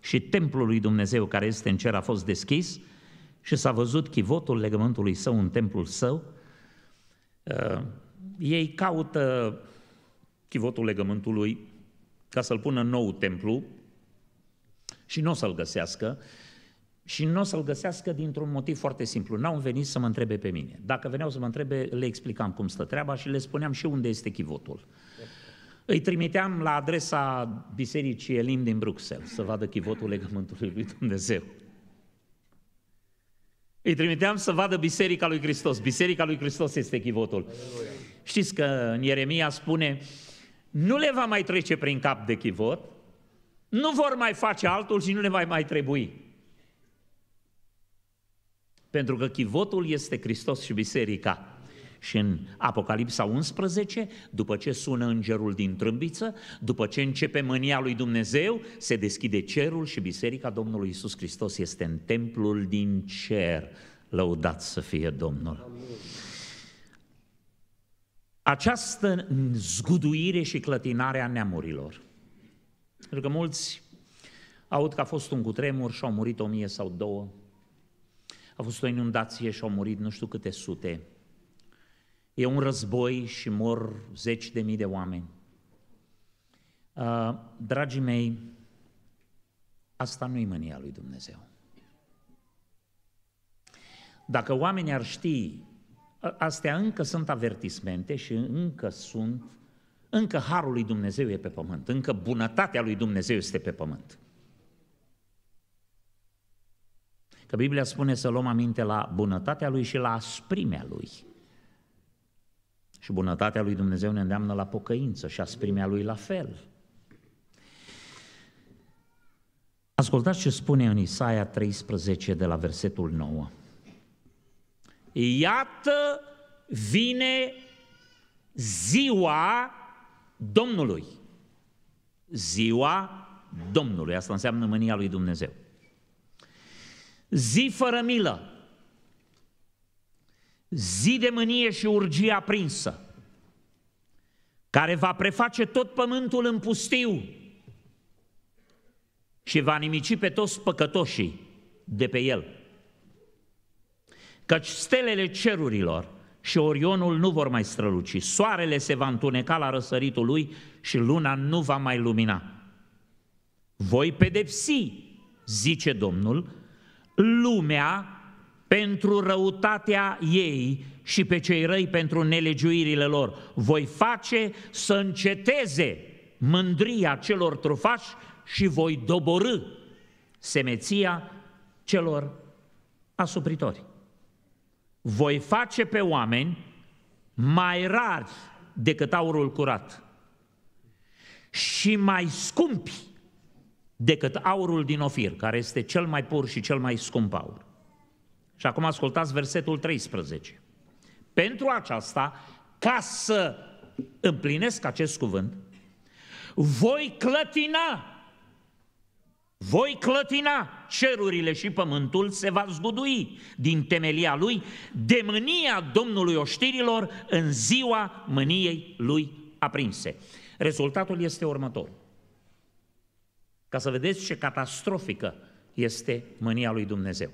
[SPEAKER 1] Și templul lui Dumnezeu care este în cer a fost deschis și s-a văzut chivotul legământului său în templul său. Uh, ei caută chivotul legământului ca să-l pună în nou templu și nu o să-l găsească. Și nu o să-l găsească dintr-un motiv foarte simplu. N-au venit să mă întrebe pe mine. Dacă veneau să mă întrebe, le explicam cum stă treaba și le spuneam și unde este chivotul. Îi trimiteam la adresa Bisericii Elim din Bruxelles să vadă chivotul legământului lui Dumnezeu. Îi trimiteam să vadă Biserica lui Hristos. Biserica lui Hristos este chivotul. Aleluia. Știți că în Ieremia spune, nu le va mai trece prin cap de chivot, nu vor mai face altul și nu le va mai trebui. Pentru că chivotul este Hristos și biserica. Și în Apocalipsa 11, după ce sună îngerul din trâmbiță, după ce începe mânia lui Dumnezeu, se deschide cerul și biserica Domnului Isus Hristos este în templul din cer. Lăudat să fie Domnul! Această zguduire și clătinare a neamurilor. Pentru că mulți aud că a fost un cutremur și au murit o mie sau două, a fost o inundație și au murit nu știu câte sute e un război și mor zeci de mii de oameni. Uh, dragii mei, asta nu-i mânia lui Dumnezeu. Dacă oamenii ar ști, astea încă sunt avertismente și încă sunt, încă harul lui Dumnezeu e pe pământ, încă bunătatea lui Dumnezeu este pe pământ. Că Biblia spune să luăm aminte la bunătatea lui și la asprimea lui. Și bunătatea lui Dumnezeu ne îndeamnă la pocăință și asprimea lui la fel. Ascultați ce spune în Isaia 13 de la versetul 9. Iată vine ziua Domnului. Ziua Domnului, asta înseamnă mânia lui Dumnezeu. Zi fără milă, zi de mânie și urgie aprinsă, care va preface tot pământul în pustiu și va nimici pe toți păcătoșii de pe el. Căci stelele cerurilor și Orionul nu vor mai străluci, soarele se va întuneca la răsăritul lui și luna nu va mai lumina. Voi pedepsi, zice Domnul, lumea pentru răutatea ei și pe cei răi pentru nelegiuirile lor. Voi face să înceteze mândria celor trufași și voi doborâ semeția celor asupritori. Voi face pe oameni mai rari decât aurul curat și mai scumpi decât aurul din ofir, care este cel mai pur și cel mai scump aur. Și acum ascultați versetul 13. Pentru aceasta, ca să împlinesc acest cuvânt, voi clătina, voi clătina cerurile și pământul se va zgudui din temelia lui de mânia Domnului oștirilor în ziua mâniei lui aprinse. Rezultatul este următor: Ca să vedeți ce catastrofică este mânia lui Dumnezeu.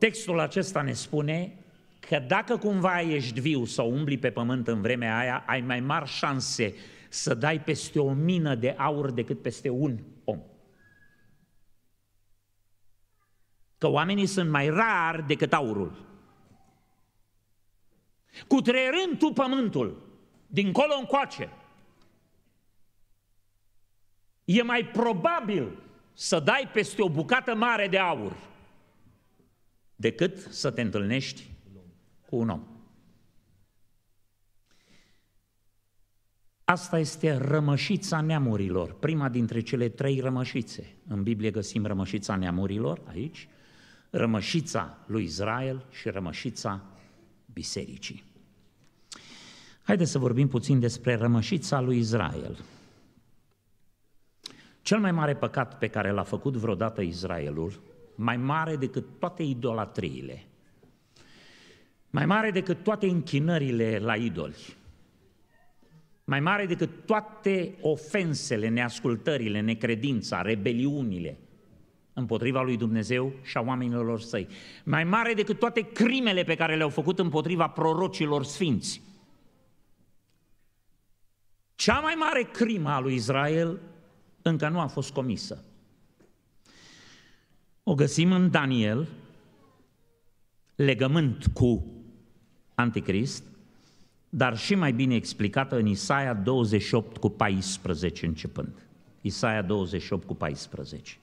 [SPEAKER 1] Textul acesta ne spune că dacă cumva ești viu sau umbli pe pământ în vremea aia, ai mai mari șanse să dai peste o mină de aur decât peste un om. Că oamenii sunt mai rari decât aurul. Cutrerând tu pământul, dincolo încoace, e mai probabil să dai peste o bucată mare de aur decât să te întâlnești cu un om. Asta este rămășița neamurilor, prima dintre cele trei rămășițe. În Biblie găsim rămășița neamurilor aici, rămășița lui Israel și rămășița bisericii. Haideți să vorbim puțin despre rămășița lui Israel. Cel mai mare păcat pe care l-a făcut vreodată Israelul mai mare decât toate idolatriile, mai mare decât toate închinările la idoli, mai mare decât toate ofensele, neascultările, necredința, rebeliunile împotriva lui Dumnezeu și a oamenilor săi, mai mare decât toate crimele pe care le-au făcut împotriva prorocilor sfinți. Cea mai mare crimă a lui Israel încă nu a fost comisă. O găsim în Daniel, legământ cu Anticrist, dar și mai bine explicată în Isaia 28 cu 14 începând. Isaia 28 cu 14.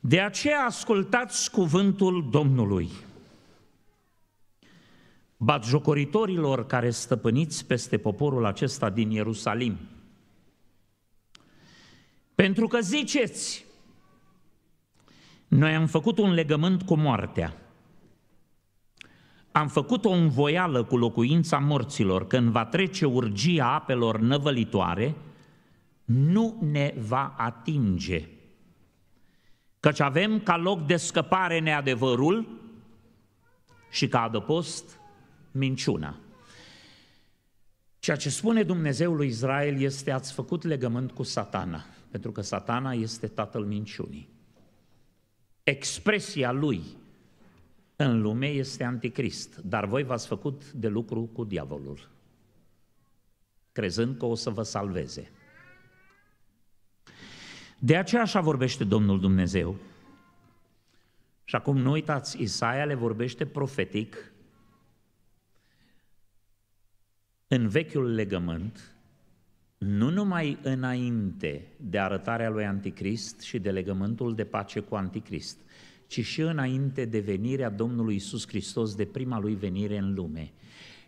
[SPEAKER 1] De aceea ascultați cuvântul Domnului. Batjocoritorilor care stăpâniți peste poporul acesta din Ierusalim – pentru că ziceți, noi am făcut un legământ cu moartea. Am făcut o învoială cu locuința morților, când va trece urgia apelor năvălitoare, nu ne va atinge. Căci avem ca loc de scăpare neadevărul și ca adăpost minciuna. Ceea ce spune Dumnezeul lui Israel este ați făcut legământ cu satana – pentru că satana este tatăl minciunii. Expresia lui în lume este anticrist, dar voi v-ați făcut de lucru cu diavolul, crezând că o să vă salveze. De aceea așa vorbește Domnul Dumnezeu. Și acum nu uitați, Isaia le vorbește profetic în vechiul legământ, nu numai înainte de arătarea lui Anticrist și de legământul de pace cu Anticrist, ci și înainte de venirea Domnului Isus Hristos, de prima lui venire în lume.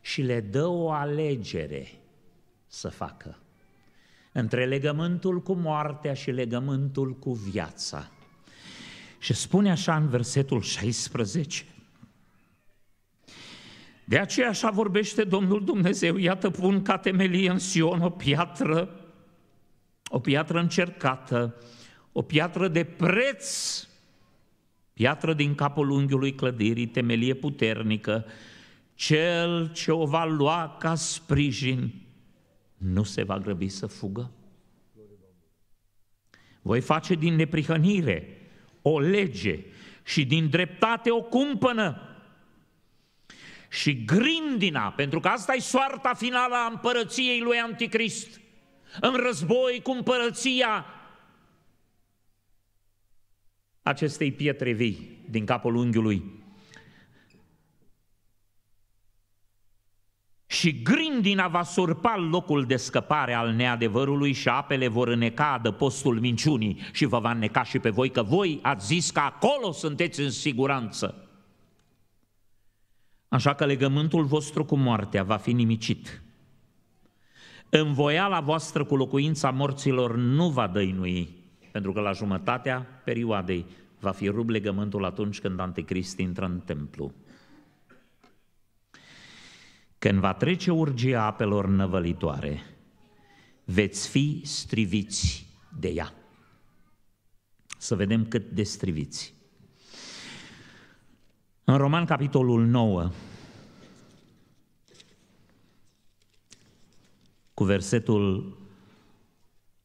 [SPEAKER 1] Și le dă o alegere să facă între legământul cu moartea și legământul cu viața. Și spune așa în versetul 16, de aceea așa vorbește Domnul Dumnezeu, iată pun ca temelie în Sion o piatră, o piatră încercată, o piatră de preț, piatră din capul unghiului clădirii, temelie puternică, cel ce o va lua ca sprijin nu se va grăbi să fugă. Voi face din neprihănire o lege și din dreptate o cumpănă și grindina, pentru că asta e soarta finală a împărăției lui Anticrist. În război cu împărăția acestei pietre vii din capul unghiului. Și grindina va surpa locul de scăpare al neadevărului și apele vor îneca adăpostul minciunii și vă va înneca și pe voi, că voi ați zis că acolo sunteți în siguranță. Așa că legământul vostru cu moartea va fi nimicit. Învoiala voastră cu locuința morților nu va dăinui, pentru că la jumătatea perioadei va fi rup legământul atunci când Anticrist intră în templu. Când va trece urgia apelor năvălitoare, veți fi striviți de ea. Să vedem cât de striviți. În Roman, capitolul 9, cu versetul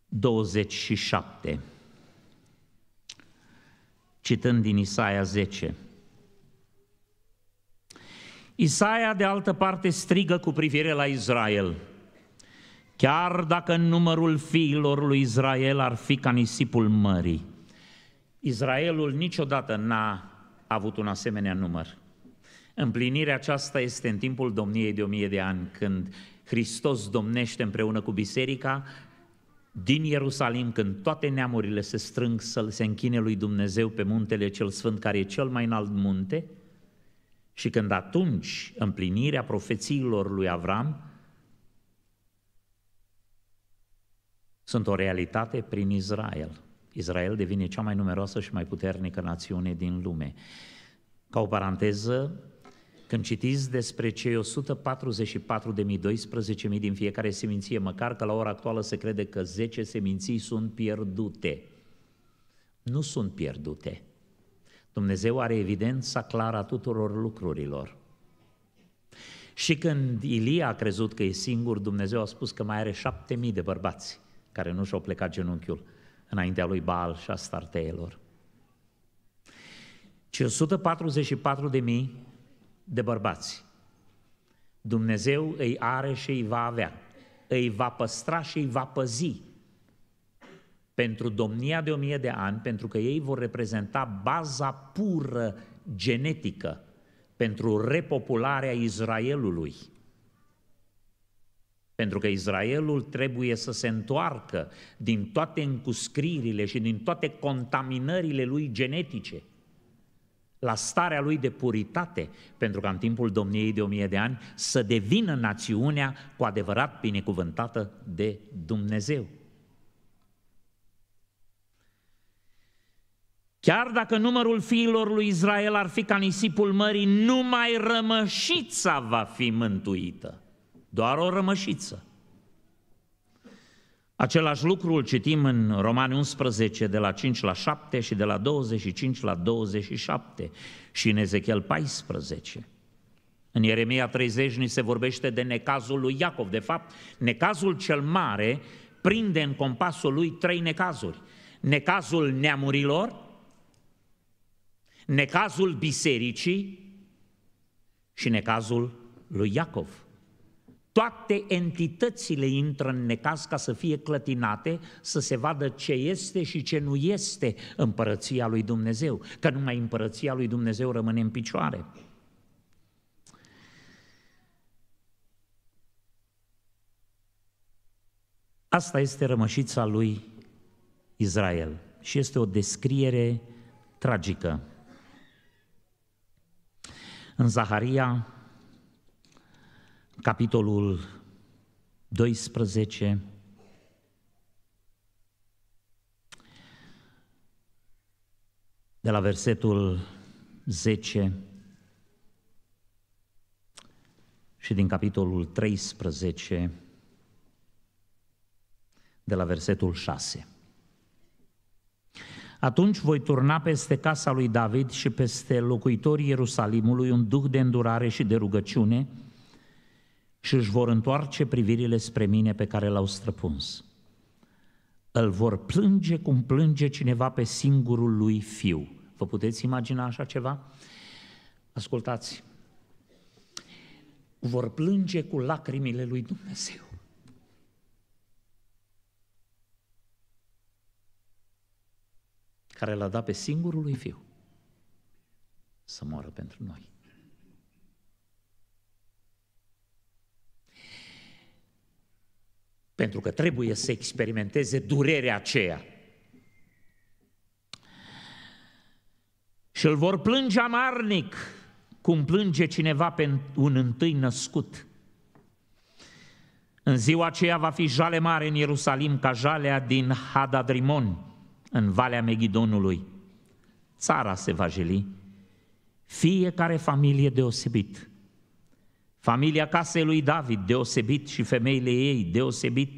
[SPEAKER 1] 27, citând din Isaia 10. Isaia, de altă parte, strigă cu privire la Israel. Chiar dacă numărul fiilor lui Israel ar fi ca nisipul mării, Israelul niciodată n-a avut un asemenea număr. Împlinirea aceasta este în timpul domniei de o mie de ani, când Hristos domnește împreună cu biserica din Ierusalim, când toate neamurile se strâng să se închine lui Dumnezeu pe muntele cel sfânt, care e cel mai înalt munte, și când atunci împlinirea profețiilor lui Avram sunt o realitate prin Israel. Israel devine cea mai numeroasă și mai puternică națiune din lume. Ca o paranteză, când citiți despre cei 144.000-12.000 din fiecare seminție, măcar că la ora actuală se crede că 10 seminții sunt pierdute. Nu sunt pierdute. Dumnezeu are evidența clară a tuturor lucrurilor. Și când Ilie a crezut că e singur, Dumnezeu a spus că mai are șapte mii de bărbați care nu și-au plecat genunchiul înaintea lui Baal și a starteilor. Ci 144 de mii de bărbați. Dumnezeu îi are și îi va avea. Îi va păstra și îi va păzi pentru domnia de o mie de ani, pentru că ei vor reprezenta baza pură genetică pentru repopularea Israelului pentru că Israelul trebuie să se întoarcă din toate încuscririle și din toate contaminările lui genetice la starea lui de puritate, pentru ca în timpul domniei de o mie de ani să devină națiunea cu adevărat binecuvântată de Dumnezeu. Chiar dacă numărul fiilor lui Israel ar fi ca nisipul mării, numai rămășița va fi mântuită doar o rămășiță. Același lucru îl citim în Romani 11, de la 5 la 7 și de la 25 la 27 și în Ezechiel 14. În Ieremia 30 ni se vorbește de necazul lui Iacov. De fapt, necazul cel mare prinde în compasul lui trei necazuri. Necazul neamurilor, necazul bisericii și necazul lui Iacov. Toate entitățile intră în necaz ca să fie clătinate, să se vadă ce este și ce nu este împărăția lui Dumnezeu, că numai împărăția lui Dumnezeu rămâne în picioare. Asta este rămășița lui Israel și este o descriere tragică. În Zaharia capitolul 12, de la versetul 10 și din capitolul 13, de la versetul 6. Atunci voi turna peste casa lui David și peste locuitorii Ierusalimului un duh de îndurare și de rugăciune – și își vor întoarce privirile spre mine pe care l-au străpuns. Îl vor plânge cum plânge cineva pe singurul lui fiu. Vă puteți imagina așa ceva? Ascultați. Vor plânge cu lacrimile lui Dumnezeu. care l-a dat pe singurul lui fiu să moară pentru noi. pentru că trebuie să experimenteze durerea aceea. Și îl vor plânge amarnic, cum plânge cineva pe un întâi născut. În ziua aceea va fi jale mare în Ierusalim ca jalea din Hadadrimon, în Valea Megidonului. Țara se va jeli, fiecare familie deosebit, familia casei lui David, deosebit și femeile ei, deosebit,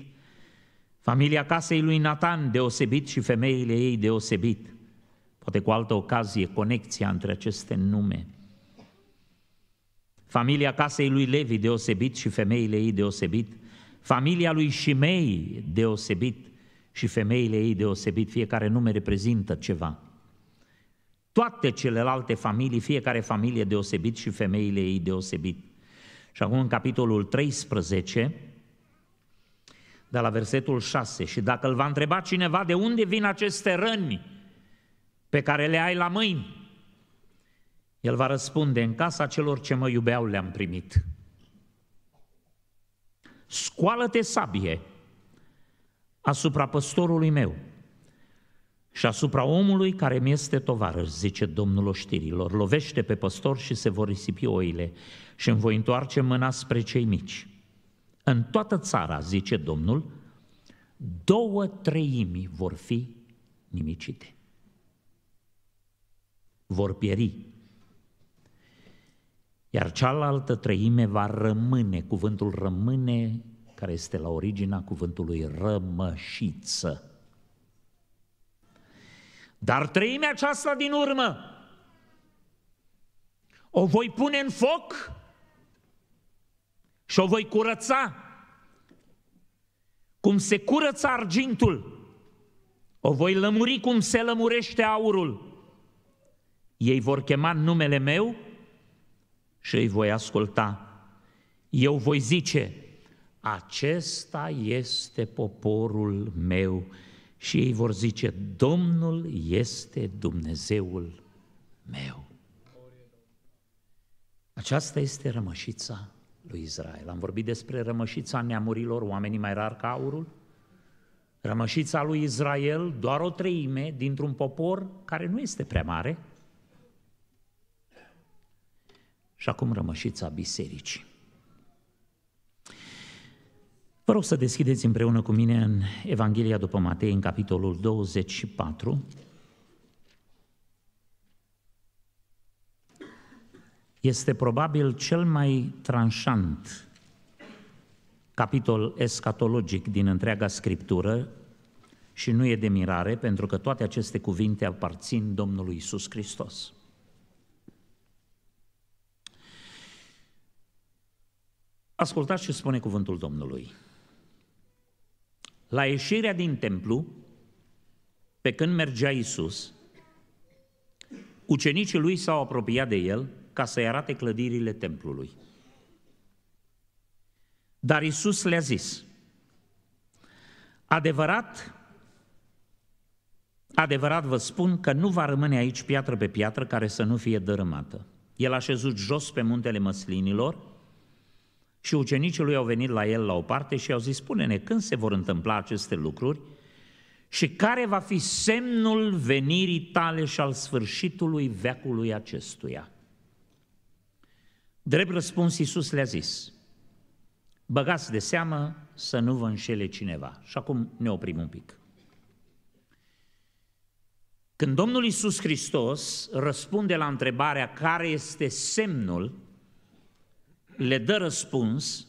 [SPEAKER 1] familia casei lui Nathan, deosebit și femeile ei, deosebit. Poate cu altă ocazie, conexia între aceste nume. Familia casei lui Levi, deosebit și femeile ei, deosebit. Familia lui Shimei, deosebit și femeile ei, deosebit. Fiecare nume reprezintă ceva. Toate celelalte familii, fiecare familie deosebit și femeile ei deosebit. Și acum în capitolul 13, de la versetul 6. Și dacă îl va întreba cineva de unde vin aceste răni pe care le ai la mâini, el va răspunde, în casa celor ce mă iubeau le-am primit. Scoală-te sabie asupra păstorului meu și asupra omului care mi este tovarăș, zice Domnul oștirilor. Lovește pe păstor și se vor risipi oile și îmi voi întoarce mâna spre cei mici. În toată țara, zice Domnul, două treimi vor fi nimicite. Vor pieri. Iar cealaltă treime va rămâne, cuvântul rămâne, care este la originea cuvântului rămășiță. Dar treimea aceasta din urmă o voi pune în foc și o voi curăța. Cum se curăță argintul, o voi lămuri cum se lămurește aurul. Ei vor chema numele meu și îi voi asculta. Eu voi zice, acesta este poporul meu și ei vor zice, Domnul este Dumnezeul meu. Aceasta este rămășița lui Israel. Am vorbit despre rămășița neamurilor, oamenii mai rar ca aurul. Rămășița lui Israel, doar o treime dintr-un popor care nu este prea mare. Și acum rămășița bisericii. Vă rog să deschideți împreună cu mine în Evanghelia după Matei, în capitolul 24, este probabil cel mai tranșant capitol escatologic din întreaga Scriptură și nu e de mirare pentru că toate aceste cuvinte aparțin Domnului Isus Hristos. Ascultați ce spune cuvântul Domnului. La ieșirea din templu, pe când mergea Isus, ucenicii lui s-au apropiat de el – ca să-i arate clădirile templului. Dar Isus le-a zis, adevărat, adevărat vă spun că nu va rămâne aici piatră pe piatră care să nu fie dărâmată. El a șezut jos pe muntele măslinilor și ucenicii lui au venit la el la o parte și au zis, spune-ne când se vor întâmpla aceste lucruri și care va fi semnul venirii tale și al sfârșitului veacului acestuia. Drept răspuns, Iisus le-a zis, băgați de seamă să nu vă înșele cineva. Și acum ne oprim un pic. Când Domnul Iisus Hristos răspunde la întrebarea care este semnul, le dă răspuns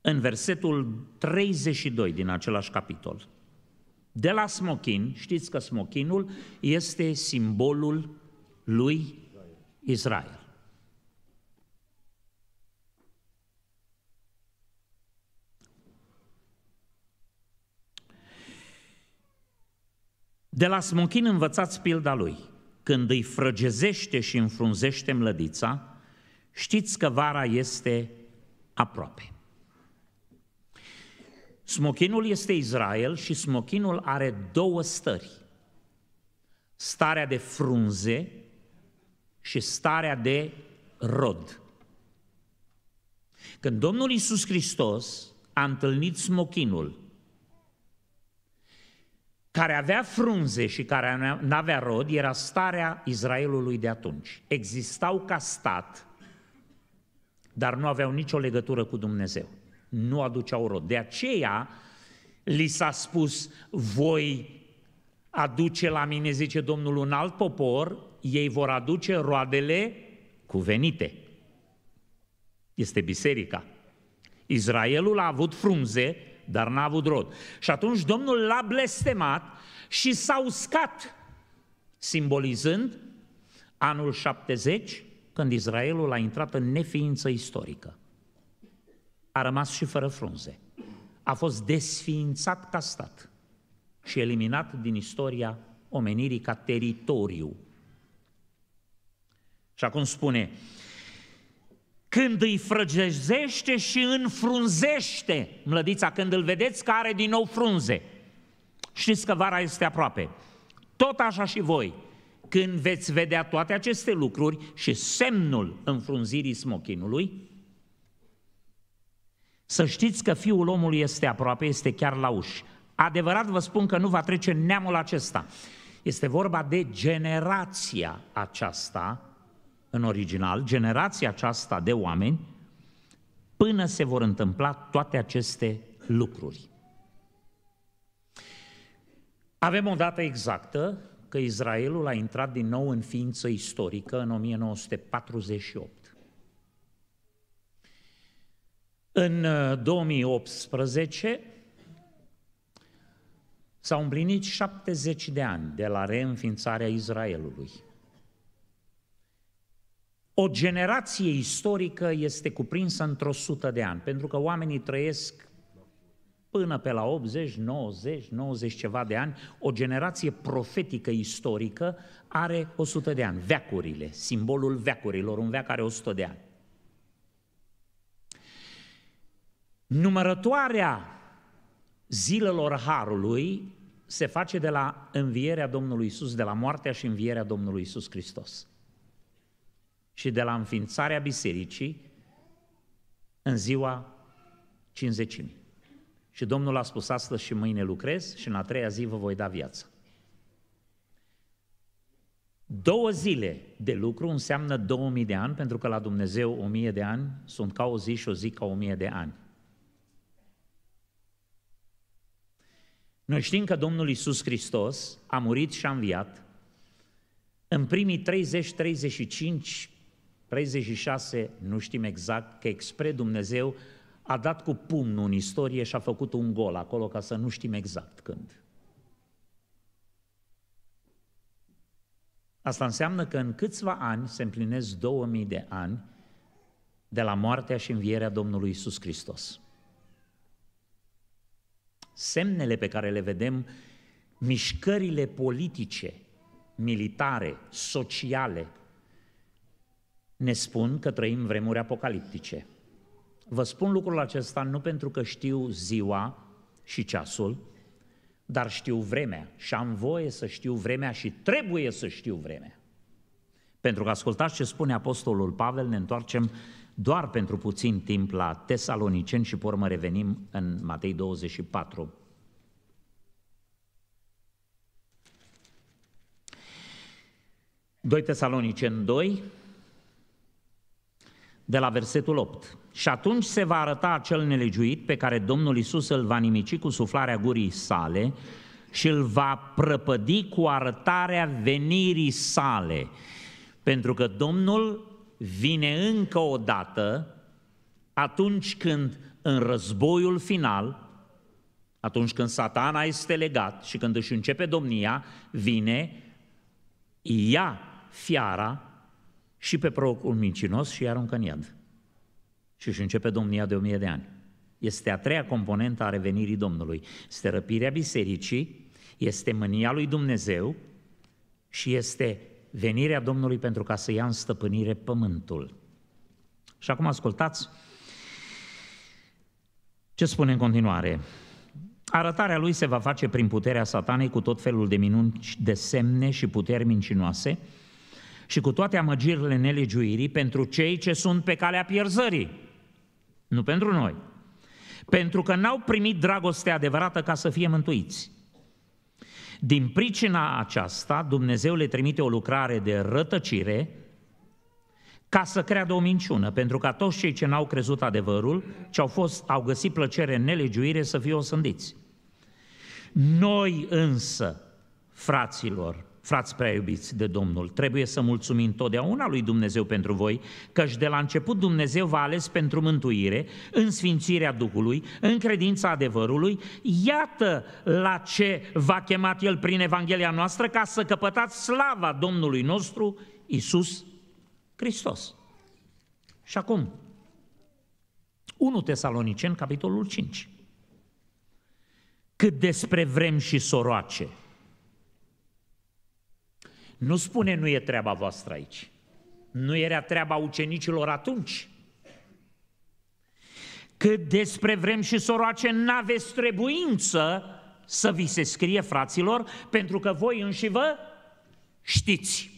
[SPEAKER 1] în versetul 32 din același capitol. De la smochin, știți că smochinul este simbolul lui Israel. De la smochin învățați pilda lui. Când îi frăgezește și înfrunzește mlădița, știți că vara este aproape. Smochinul este Israel și smochinul are două stări. Starea de frunze și starea de rod. Când Domnul Isus Hristos a întâlnit smochinul care avea frunze și care nu avea rod, era starea Israelului de atunci. Existau ca stat, dar nu aveau nicio legătură cu Dumnezeu. Nu aduceau rod. De aceea li s-a spus, voi aduce la mine, zice Domnul, un alt popor, ei vor aduce roadele cuvenite. Este biserica. Israelul a avut frunze, dar n-a avut rod. Și atunci Domnul l-a blestemat și s-a uscat, simbolizând anul 70, când Israelul a intrat în neființă istorică. A rămas și fără frunze. A fost desființat ca stat și eliminat din istoria omenirii ca teritoriu. Și acum spune, când îi frăgezește și înfrunzește mlădița, când îl vedeți că are din nou frunze. Știți că vara este aproape. Tot așa și voi, când veți vedea toate aceste lucruri și semnul înfrunzirii smochinului, să știți că Fiul omului este aproape, este chiar la uși. Adevărat vă spun că nu va trece neamul acesta. Este vorba de generația aceasta în original, generația aceasta de oameni, până se vor întâmpla toate aceste lucruri. Avem o dată exactă că Israelul a intrat din nou în ființă istorică în 1948. În 2018 uh, s-au împlinit 70 de ani de la reînființarea Israelului. O generație istorică este cuprinsă într-o sută de ani, pentru că oamenii trăiesc până pe la 80, 90, 90 ceva de ani, o generație profetică istorică are 100 de ani, veacurile, simbolul veacurilor, un veac are 100 de ani. Numărătoarea zilelor Harului se face de la învierea Domnului Isus, de la moartea și învierea Domnului Isus Hristos și de la înființarea bisericii în ziua cinzecimii. Și Domnul a spus, astăzi și mâine lucrez și în a treia zi vă voi da viață. Două zile de lucru înseamnă 2000 de ani, pentru că la Dumnezeu 1000 de ani sunt ca o zi și o zi ca 1000 de ani. Noi știm că Domnul Isus Hristos a murit și a înviat în primii 30, 35, 36, nu știm exact, că expre Dumnezeu a dat cu pumnul în istorie și a făcut un gol acolo ca să nu știm exact când. Asta înseamnă că în câțiva ani se împlinesc 2000 de ani de la moartea și învierea Domnului Isus Hristos. Semnele pe care le vedem, mișcările politice, militare, sociale, ne spun că trăim vremuri apocaliptice. Vă spun lucrul acesta nu pentru că știu ziua și ceasul, dar știu vremea și am voie să știu vremea și trebuie să știu vremea. Pentru că ascultați ce spune Apostolul Pavel, ne întoarcem doar pentru puțin timp la Tesaloniceni și pe urmă revenim în Matei 24. Doi Tesaloniceni 2, de la versetul 8. Și atunci se va arăta acel nelegiuit pe care Domnul Isus îl va nimici cu suflarea gurii sale și îl va prăpădi cu arătarea venirii sale. Pentru că Domnul vine încă o dată atunci când în războiul final, atunci când satana este legat și când își începe domnia, vine, ia fiara și pe prorocul mincinos și aruncă în iad. Și își începe domnia de o mie de ani. Este a treia componentă a revenirii Domnului. Este răpirea bisericii, este mânia lui Dumnezeu și este venirea Domnului pentru ca să ia în stăpânire pământul. Și acum ascultați ce spune în continuare. Arătarea lui se va face prin puterea satanei cu tot felul de minuni, de semne și puteri mincinoase, și cu toate amăgirile nelegiuirii pentru cei ce sunt pe calea pierzării, nu pentru noi. Pentru că n-au primit dragoste adevărată ca să fie mântuiți. Din pricina aceasta, Dumnezeu le trimite o lucrare de rătăcire ca să creadă o minciună, pentru ca toți cei ce n-au crezut adevărul, ce au, fost, au găsit plăcere în nelegiuire, să fie osândiți. Noi însă, fraților, frați prea iubiți de Domnul, trebuie să mulțumim totdeauna lui Dumnezeu pentru voi, căci de la început Dumnezeu v-a ales pentru mântuire, în sfințirea Duhului, în credința adevărului. Iată la ce v-a chemat El prin Evanghelia noastră ca să căpătați slava Domnului nostru, Isus Hristos. Și acum, 1 Tesalonicen, capitolul 5. Cât despre vrem și soroace – nu spune nu e treaba voastră aici. Nu era treaba ucenicilor atunci. Cât despre vrem și soroace, n-aveți trebuință să vi se scrie, fraților, pentru că voi înși vă știți.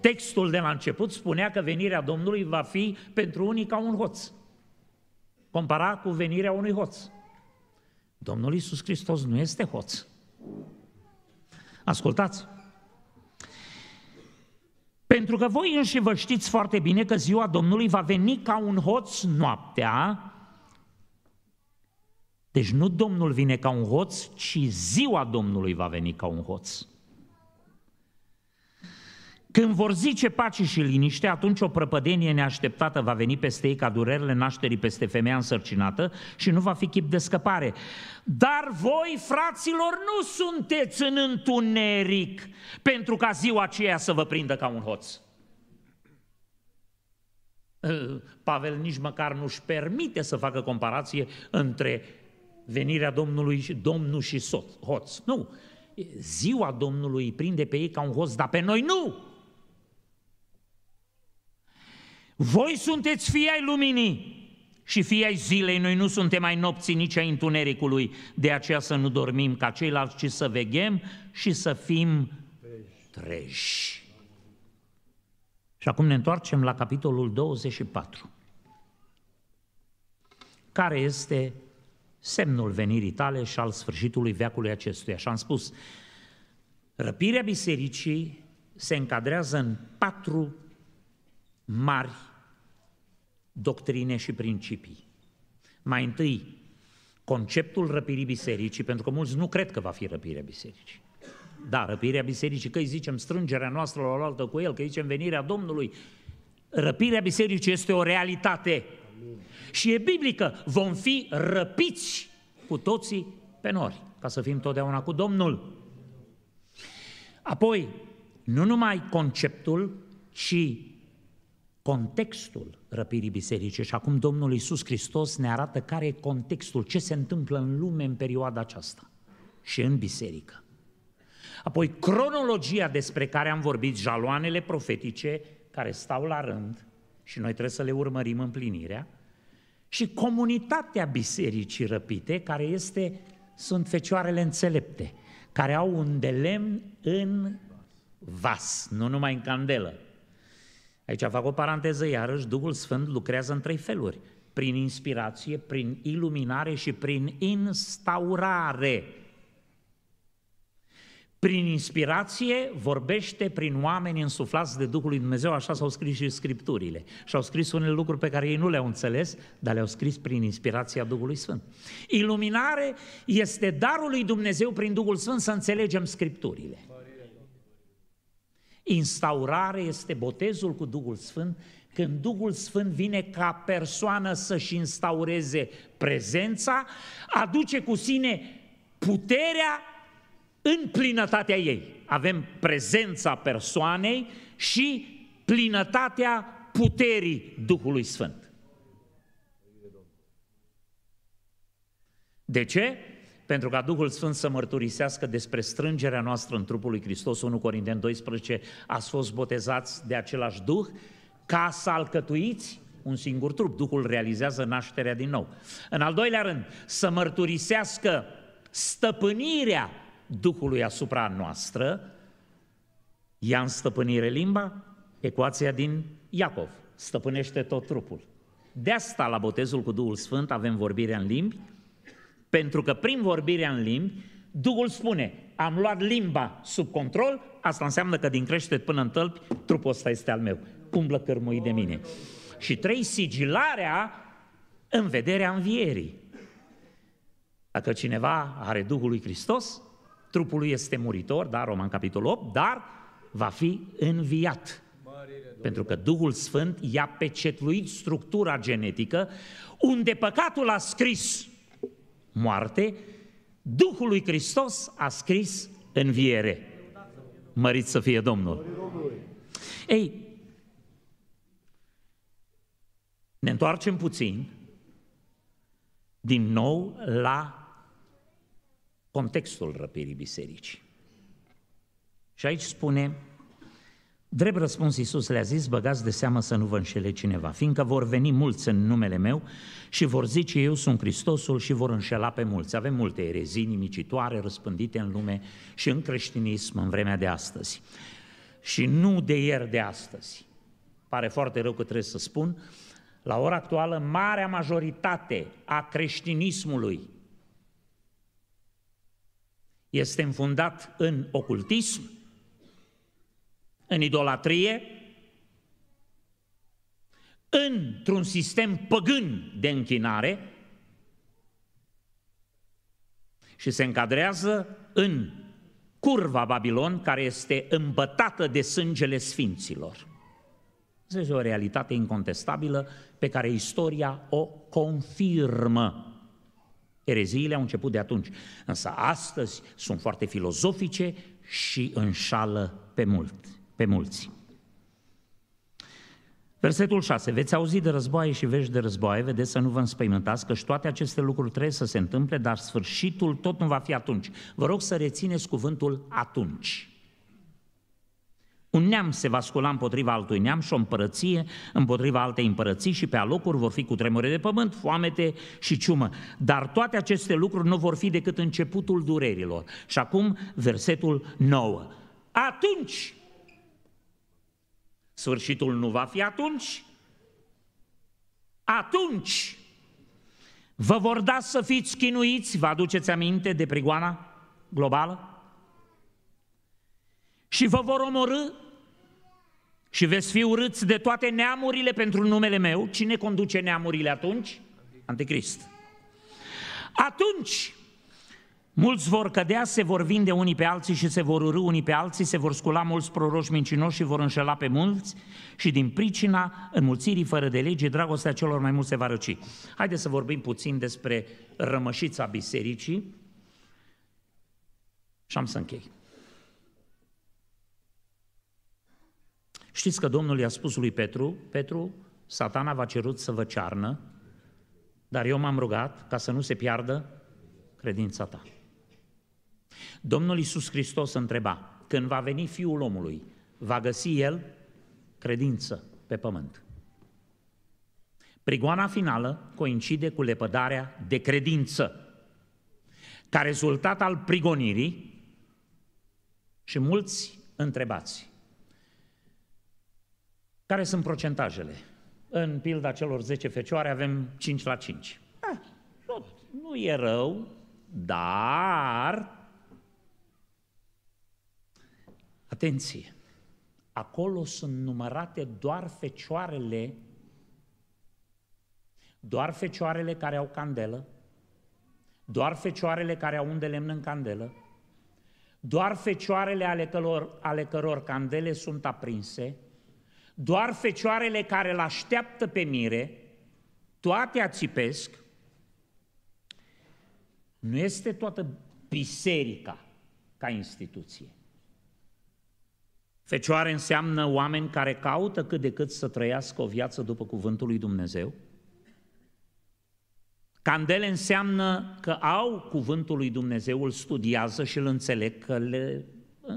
[SPEAKER 1] Textul de la început spunea că venirea Domnului va fi pentru unii ca un hoț. Compara cu venirea unui hoț. Domnul Iisus Hristos nu este hoț. Ascultați! Pentru că voi înși vă știți foarte bine că ziua Domnului va veni ca un hoț noaptea. Deci nu Domnul vine ca un hoț, ci ziua Domnului va veni ca un hoț. Când vor zice pace și liniște, atunci o prăpădenie neașteptată va veni peste ei ca durerile nașterii peste femeia însărcinată și nu va fi chip de scăpare. Dar voi, fraților, nu sunteți în întuneric pentru ca ziua aceea să vă prindă ca un hoț. Pavel nici măcar nu-și permite să facă comparație între venirea Domnului și Domnul și soț hoț. Nu! Ziua Domnului îi prinde pe ei ca un hoț, dar pe noi nu! Voi sunteți fii ai luminii și fii ai zilei, noi nu suntem ai nopții, nici ai întunericului, de aceea să nu dormim ca ceilalți, ci să veghem și să fim treji. Și acum ne întoarcem la capitolul 24. Care este semnul venirii tale și al sfârșitului veacului acestuia? Și am spus, răpirea bisericii se încadrează în patru mari doctrine și principii. Mai întâi, conceptul răpirii bisericii, pentru că mulți nu cred că va fi răpirea bisericii. Da, răpirea bisericii, că îi zicem strângerea noastră la oaltă cu el, că îi zicem venirea Domnului. Răpirea bisericii este o realitate. Amin. Și e biblică. Vom fi răpiți cu toții pe nori, ca să fim totdeauna cu Domnul. Apoi, nu numai conceptul, ci contextul răpirii bisericii și acum Domnul Iisus Hristos ne arată care e contextul, ce se întâmplă în lume în perioada aceasta și în biserică. Apoi cronologia despre care am vorbit, jaloanele profetice care stau la rând și noi trebuie să le urmărim împlinirea și comunitatea bisericii răpite care este, sunt fecioarele înțelepte, care au un de lemn în vas, nu numai în candelă, Aici fac o paranteză, iarăși, Duhul Sfânt lucrează în trei feluri. Prin inspirație, prin iluminare și prin instaurare. Prin inspirație vorbește prin oameni însuflați de Duhul lui Dumnezeu, așa s-au scris și Scripturile. Și au scris unele lucruri pe care ei nu le-au înțeles, dar le-au scris prin inspirația Duhului Sfânt. Iluminare este darul lui Dumnezeu prin Duhul Sfânt să înțelegem Scripturile. Instaurare este botezul cu Duhul Sfânt, când Duhul Sfânt vine ca persoană să-și instaureze prezența, aduce cu sine puterea în plinătatea ei. Avem prezența persoanei și plinătatea puterii Duhului Sfânt. De ce? pentru ca Duhul Sfânt să mărturisească despre strângerea noastră în trupul lui Hristos, 1 Corinteni 12, ați fost botezați de același Duh, ca să alcătuiți un singur trup. Duhul realizează nașterea din nou. În al doilea rând, să mărturisească stăpânirea Duhului asupra noastră, ia în stăpânire limba, ecuația din Iacov, stăpânește tot trupul. De asta, la botezul cu Duhul Sfânt, avem vorbirea în limbi, pentru că prin vorbirea în limbi, Duhul spune, am luat limba sub control, asta înseamnă că din crește până în tălpi, trupul ăsta este al meu. Umblă cărmuit de mine. Și trei, sigilarea în vederea învierii. Dacă cineva are Duhul lui Hristos, trupul lui este muritor, da, Roman capitolul 8, dar va fi înviat. Pentru că Duhul Sfânt i-a pecetluit structura genetică unde păcatul a scris moarte, Duhul lui Hristos a scris înviere. Mărit să fie Domnul! Ei, ne întoarcem puțin din nou la contextul răpirii bisericii. Și aici spune Drept răspuns, Iisus le-a zis, băgați de seamă să nu vă înșele cineva, fiindcă vor veni mulți în numele meu și vor zice, eu sunt Hristosul și vor înșela pe mulți. Avem multe erezii nimicitoare răspândite în lume și în creștinism în vremea de astăzi. Și nu de ieri de astăzi. Pare foarte rău că trebuie să spun, la ora actuală, marea majoritate a creștinismului este înfundat în ocultism, în idolatrie, într-un sistem păgân de închinare și se încadrează în curva Babilon care este îmbătată de sângele sfinților. Asta este o realitate incontestabilă pe care istoria o confirmă. Ereziile au început de atunci, însă astăzi sunt foarte filozofice și înșală pe mulți pe mulți. Versetul 6. Veți auzi de războaie și vești de războaie, vedeți să nu vă înspăimântați, că și toate aceste lucruri trebuie să se întâmple, dar sfârșitul tot nu va fi atunci. Vă rog să rețineți cuvântul atunci. Un neam se va scula împotriva altui neam și o împărăție împotriva altei împărății și pe alocuri vor fi cu tremure de pământ, foamete și ciumă. Dar toate aceste lucruri nu vor fi decât începutul durerilor. Și acum versetul 9. Atunci Sfârșitul nu va fi atunci. Atunci vă vor da să fiți chinuiți, vă aduceți aminte de prigoana globală? Și vă vor omorâ și veți fi urâți de toate neamurile pentru numele meu. Cine conduce neamurile atunci? Anticrist. Atunci Mulți vor cădea, se vor vinde unii pe alții și se vor urâ unii pe alții, se vor scula mulți proroși mincinoși și vor înșela pe mulți și din pricina înmulțirii fără de lege, dragostea celor mai mulți se va răci. Haideți să vorbim puțin despre rămășița bisericii și am să închei. Știți că Domnul i-a spus lui Petru, Petru, satana v-a cerut să vă cearnă, dar eu m-am rugat ca să nu se piardă credința ta. Domnul Iisus Hristos întreba, când va veni Fiul omului, va găsi El credință pe pământ. Prigoana finală coincide cu lepădarea de credință. Ca rezultat al prigonirii, și mulți întrebați, care sunt procentajele? În pilda celor 10 fecioare avem 5 la 5. Eh, ah, nu e rău, dar Atenție! Acolo sunt numărate doar fecioarele, doar fecioarele care au candelă, doar fecioarele care au un de lemn în candelă, doar fecioarele ale căror, ale căror candele sunt aprinse, doar fecioarele care îl așteaptă pe mire, toate ațipesc, nu este toată biserica ca instituție. Fecioare înseamnă oameni care caută cât de cât să trăiască o viață după cuvântul lui Dumnezeu. Candele înseamnă că au cuvântul lui Dumnezeu, îl studiază și îl înțeleg că le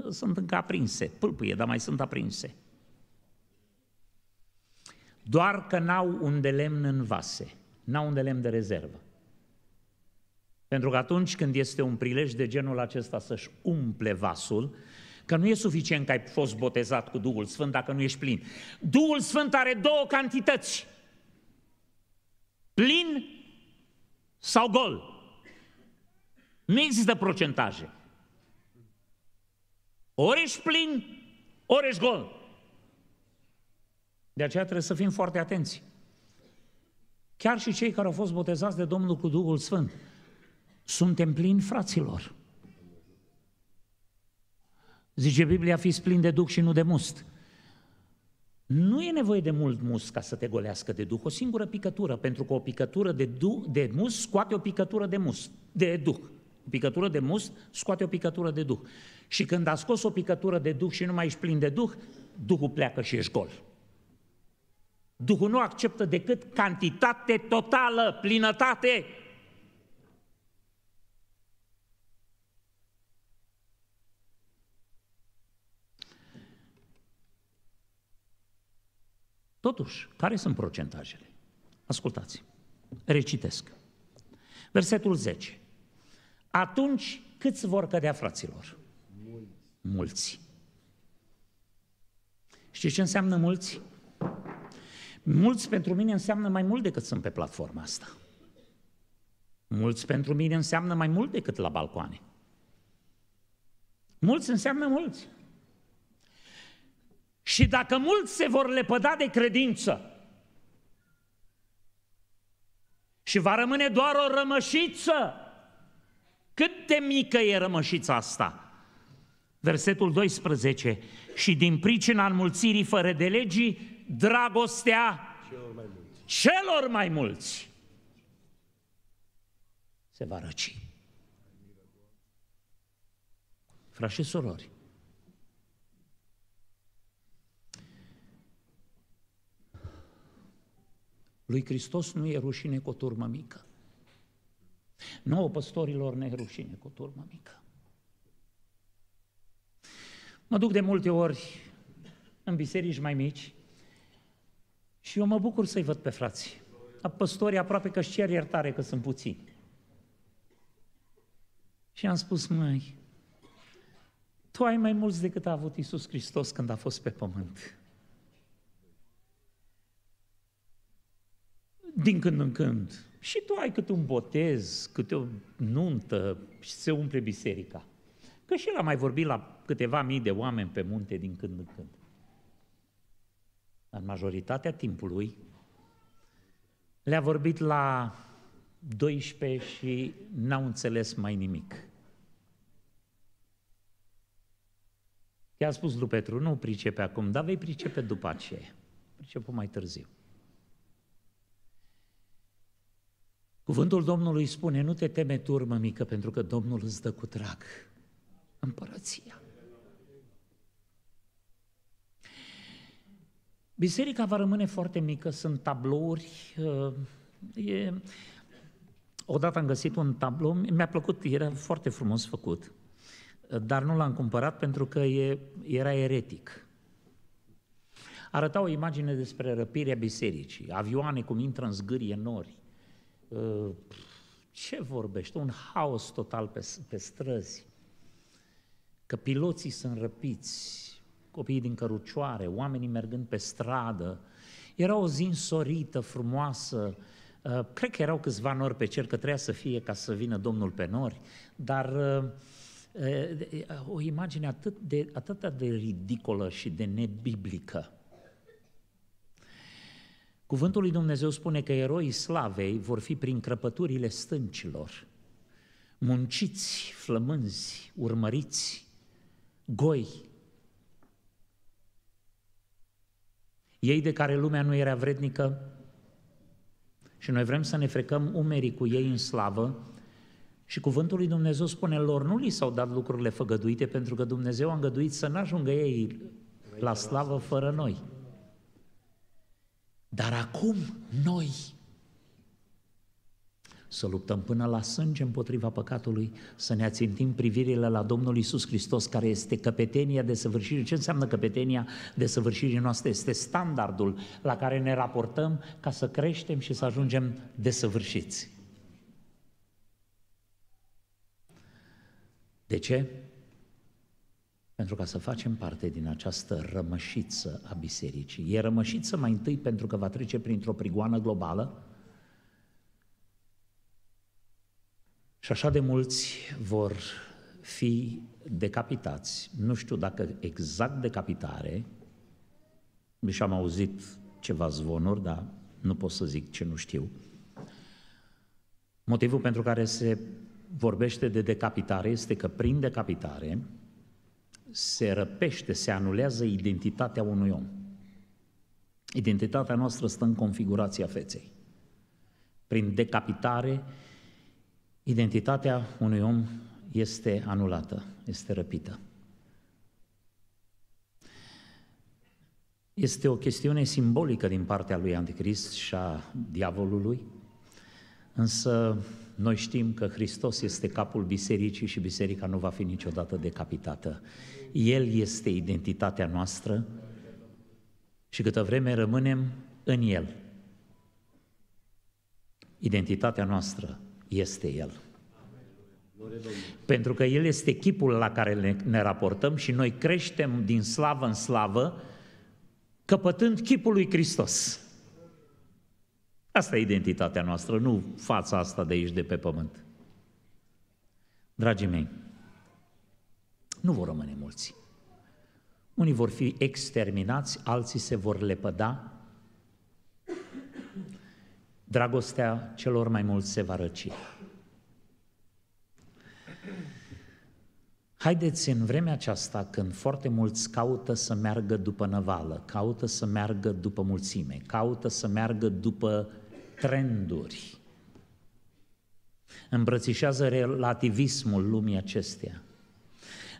[SPEAKER 1] ă, sunt încă aprinse, pâlpâie, dar mai sunt aprinse. Doar că n-au un de lemn în vase, n-au un de lemn de rezervă. Pentru că atunci când este un prilej de genul acesta să-și umple vasul, Că nu e suficient că ai fost botezat cu Duhul Sfânt dacă nu ești plin. Duhul Sfânt are două cantități. Plin sau gol. Nu există procentaje. Ori ești plin, ori ești gol. De aceea trebuie să fim foarte atenți. Chiar și cei care au fost botezați de Domnul cu Duhul Sfânt. Suntem plini, fraților. Zice Biblia, fi plin de duh și nu de must. Nu e nevoie de mult mus ca să te golească de duh, o singură picătură, pentru că o picătură de, du- de mus scoate o picătură de mus, de duh. O picătură de mus scoate o picătură de duh. Și când a scos o picătură de duh și nu mai ești plin de duh, duhul pleacă și ești gol. Duhul nu acceptă decât cantitate totală, plinătate, Totuși, care sunt procentajele? Ascultați, recitesc. Versetul 10. Atunci câți vor cădea fraților? Mulți. mulți. Știți ce înseamnă mulți? Mulți pentru mine înseamnă mai mult decât sunt pe platforma asta. Mulți pentru mine înseamnă mai mult decât la balcoane. Mulți înseamnă mulți. Și dacă mulți se vor lepăda de credință și va rămâne doar o rămășiță, cât de mică e rămășița asta? Versetul 12. Și din pricina înmulțirii fără de legii, dragostea celor mai mulți, celor mai mulți se va răci. Frașii surori, Lui Hristos nu e rușine cu o turmă mică. Nouă păstorilor ne e rușine cu o turmă mică. Mă duc de multe ori în biserici mai mici și eu mă bucur să-i văd pe frații. Păstorii aproape că-și cer iertare că sunt puțini. Și am spus, măi, tu ai mai mulți decât a avut Isus Hristos când a fost pe pământ. din când în când. Și tu ai câte un botez, câte o nuntă și se umple biserica. Că și el a mai vorbit la câteva mii de oameni pe munte din când în când. Dar majoritatea timpului le-a vorbit la 12 și n-au înțeles mai nimic. I-a spus lui Petru, nu pricepe acum, dar vei pricepe după aceea. Pricepul mai târziu. Cuvântul Domnului spune, nu te teme turmă mică, pentru că Domnul îți dă cu drag împărăția. Biserica va rămâne foarte mică, sunt tablouri. Uh, e... Odată am găsit un tablou, mi-a plăcut, era foarte frumos făcut, dar nu l-am cumpărat pentru că e, era eretic. Arăta o imagine despre răpirea bisericii, avioane cum intră în zgârie nori, Uh, ce vorbește, un haos total pe, pe străzi, că piloții sunt răpiți, copiii din cărucioare, oamenii mergând pe stradă. Era o zi însorită, frumoasă, uh, cred că erau câțiva nori pe cer, că treia să fie ca să vină Domnul pe nori, dar uh, o imagine atât de, atât de ridicolă și de nebiblică. Cuvântul lui Dumnezeu spune că eroii slavei vor fi prin crăpăturile stâncilor, munciți, flămânzi, urmăriți, goi. Ei de care lumea nu era vrednică și noi vrem să ne frecăm umerii cu ei în slavă și cuvântul lui Dumnezeu spune lor, nu li s-au dat lucrurile făgăduite pentru că Dumnezeu a îngăduit să n-ajungă ei la slavă fără noi. Dar acum noi să luptăm până la sânge împotriva păcatului, să ne ațintim privirile la Domnul Isus Hristos, care este căpetenia de săvârșire. Ce înseamnă căpetenia de săvârșire noastră? Este standardul la care ne raportăm ca să creștem și să ajungem desăvârșiți. De ce? pentru ca să facem parte din această rămășiță a bisericii. E rămășiță mai întâi pentru că va trece printr-o prigoană globală și așa de mulți vor fi decapitați. Nu știu dacă exact decapitare, și am auzit ceva zvonuri, dar nu pot să zic ce nu știu. Motivul pentru care se vorbește de decapitare este că prin decapitare se răpește, se anulează identitatea unui om. Identitatea noastră stă în configurația feței. Prin decapitare, identitatea unui om este anulată, este răpită. Este o chestiune simbolică din partea lui Anticrist și a diavolului, însă noi știm că Hristos este capul bisericii și biserica nu va fi niciodată decapitată. El este identitatea noastră și câtă vreme rămânem în El. Identitatea noastră este El. Pentru că El este chipul la care ne, ne raportăm și noi creștem din slavă în slavă, căpătând chipul lui Hristos. Asta e identitatea noastră, nu fața asta de aici, de pe pământ. Dragii mei, nu vor rămâne mulți. Unii vor fi exterminați, alții se vor lepăda. Dragostea celor mai mulți se va răci. Haideți în vremea aceasta când foarte mulți caută să meargă după năvală, caută să meargă după mulțime, caută să meargă după trenduri, îmbrățișează relativismul lumii acesteia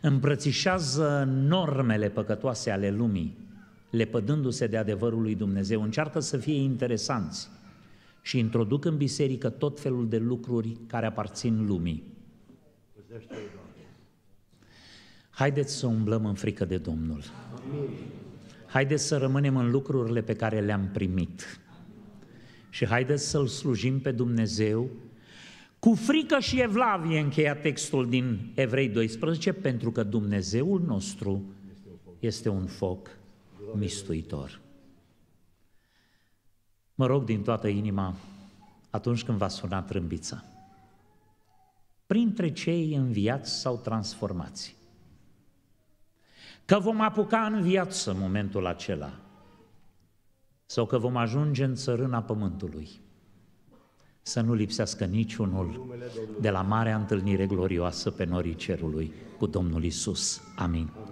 [SPEAKER 1] îmbrățișează normele păcătoase ale lumii, lepădându-se de adevărul lui Dumnezeu, încearcă să fie interesanți și introduc în biserică tot felul de lucruri care aparțin lumii. Haideți să umblăm în frică de Domnul. Haideți să rămânem în lucrurile pe care le-am primit. Și haideți să-L slujim pe Dumnezeu cu frică și evlavie încheia textul din Evrei 12, pentru că Dumnezeul nostru este un foc mistuitor. Mă rog din toată inima, atunci când va suna trâmbița, printre cei înviați sau transformați, că vom apuca în viață momentul acela, sau că vom ajunge în țărâna pământului, să nu lipsească niciunul de la marea întâlnire glorioasă pe norii cerului cu Domnul Isus. Amin.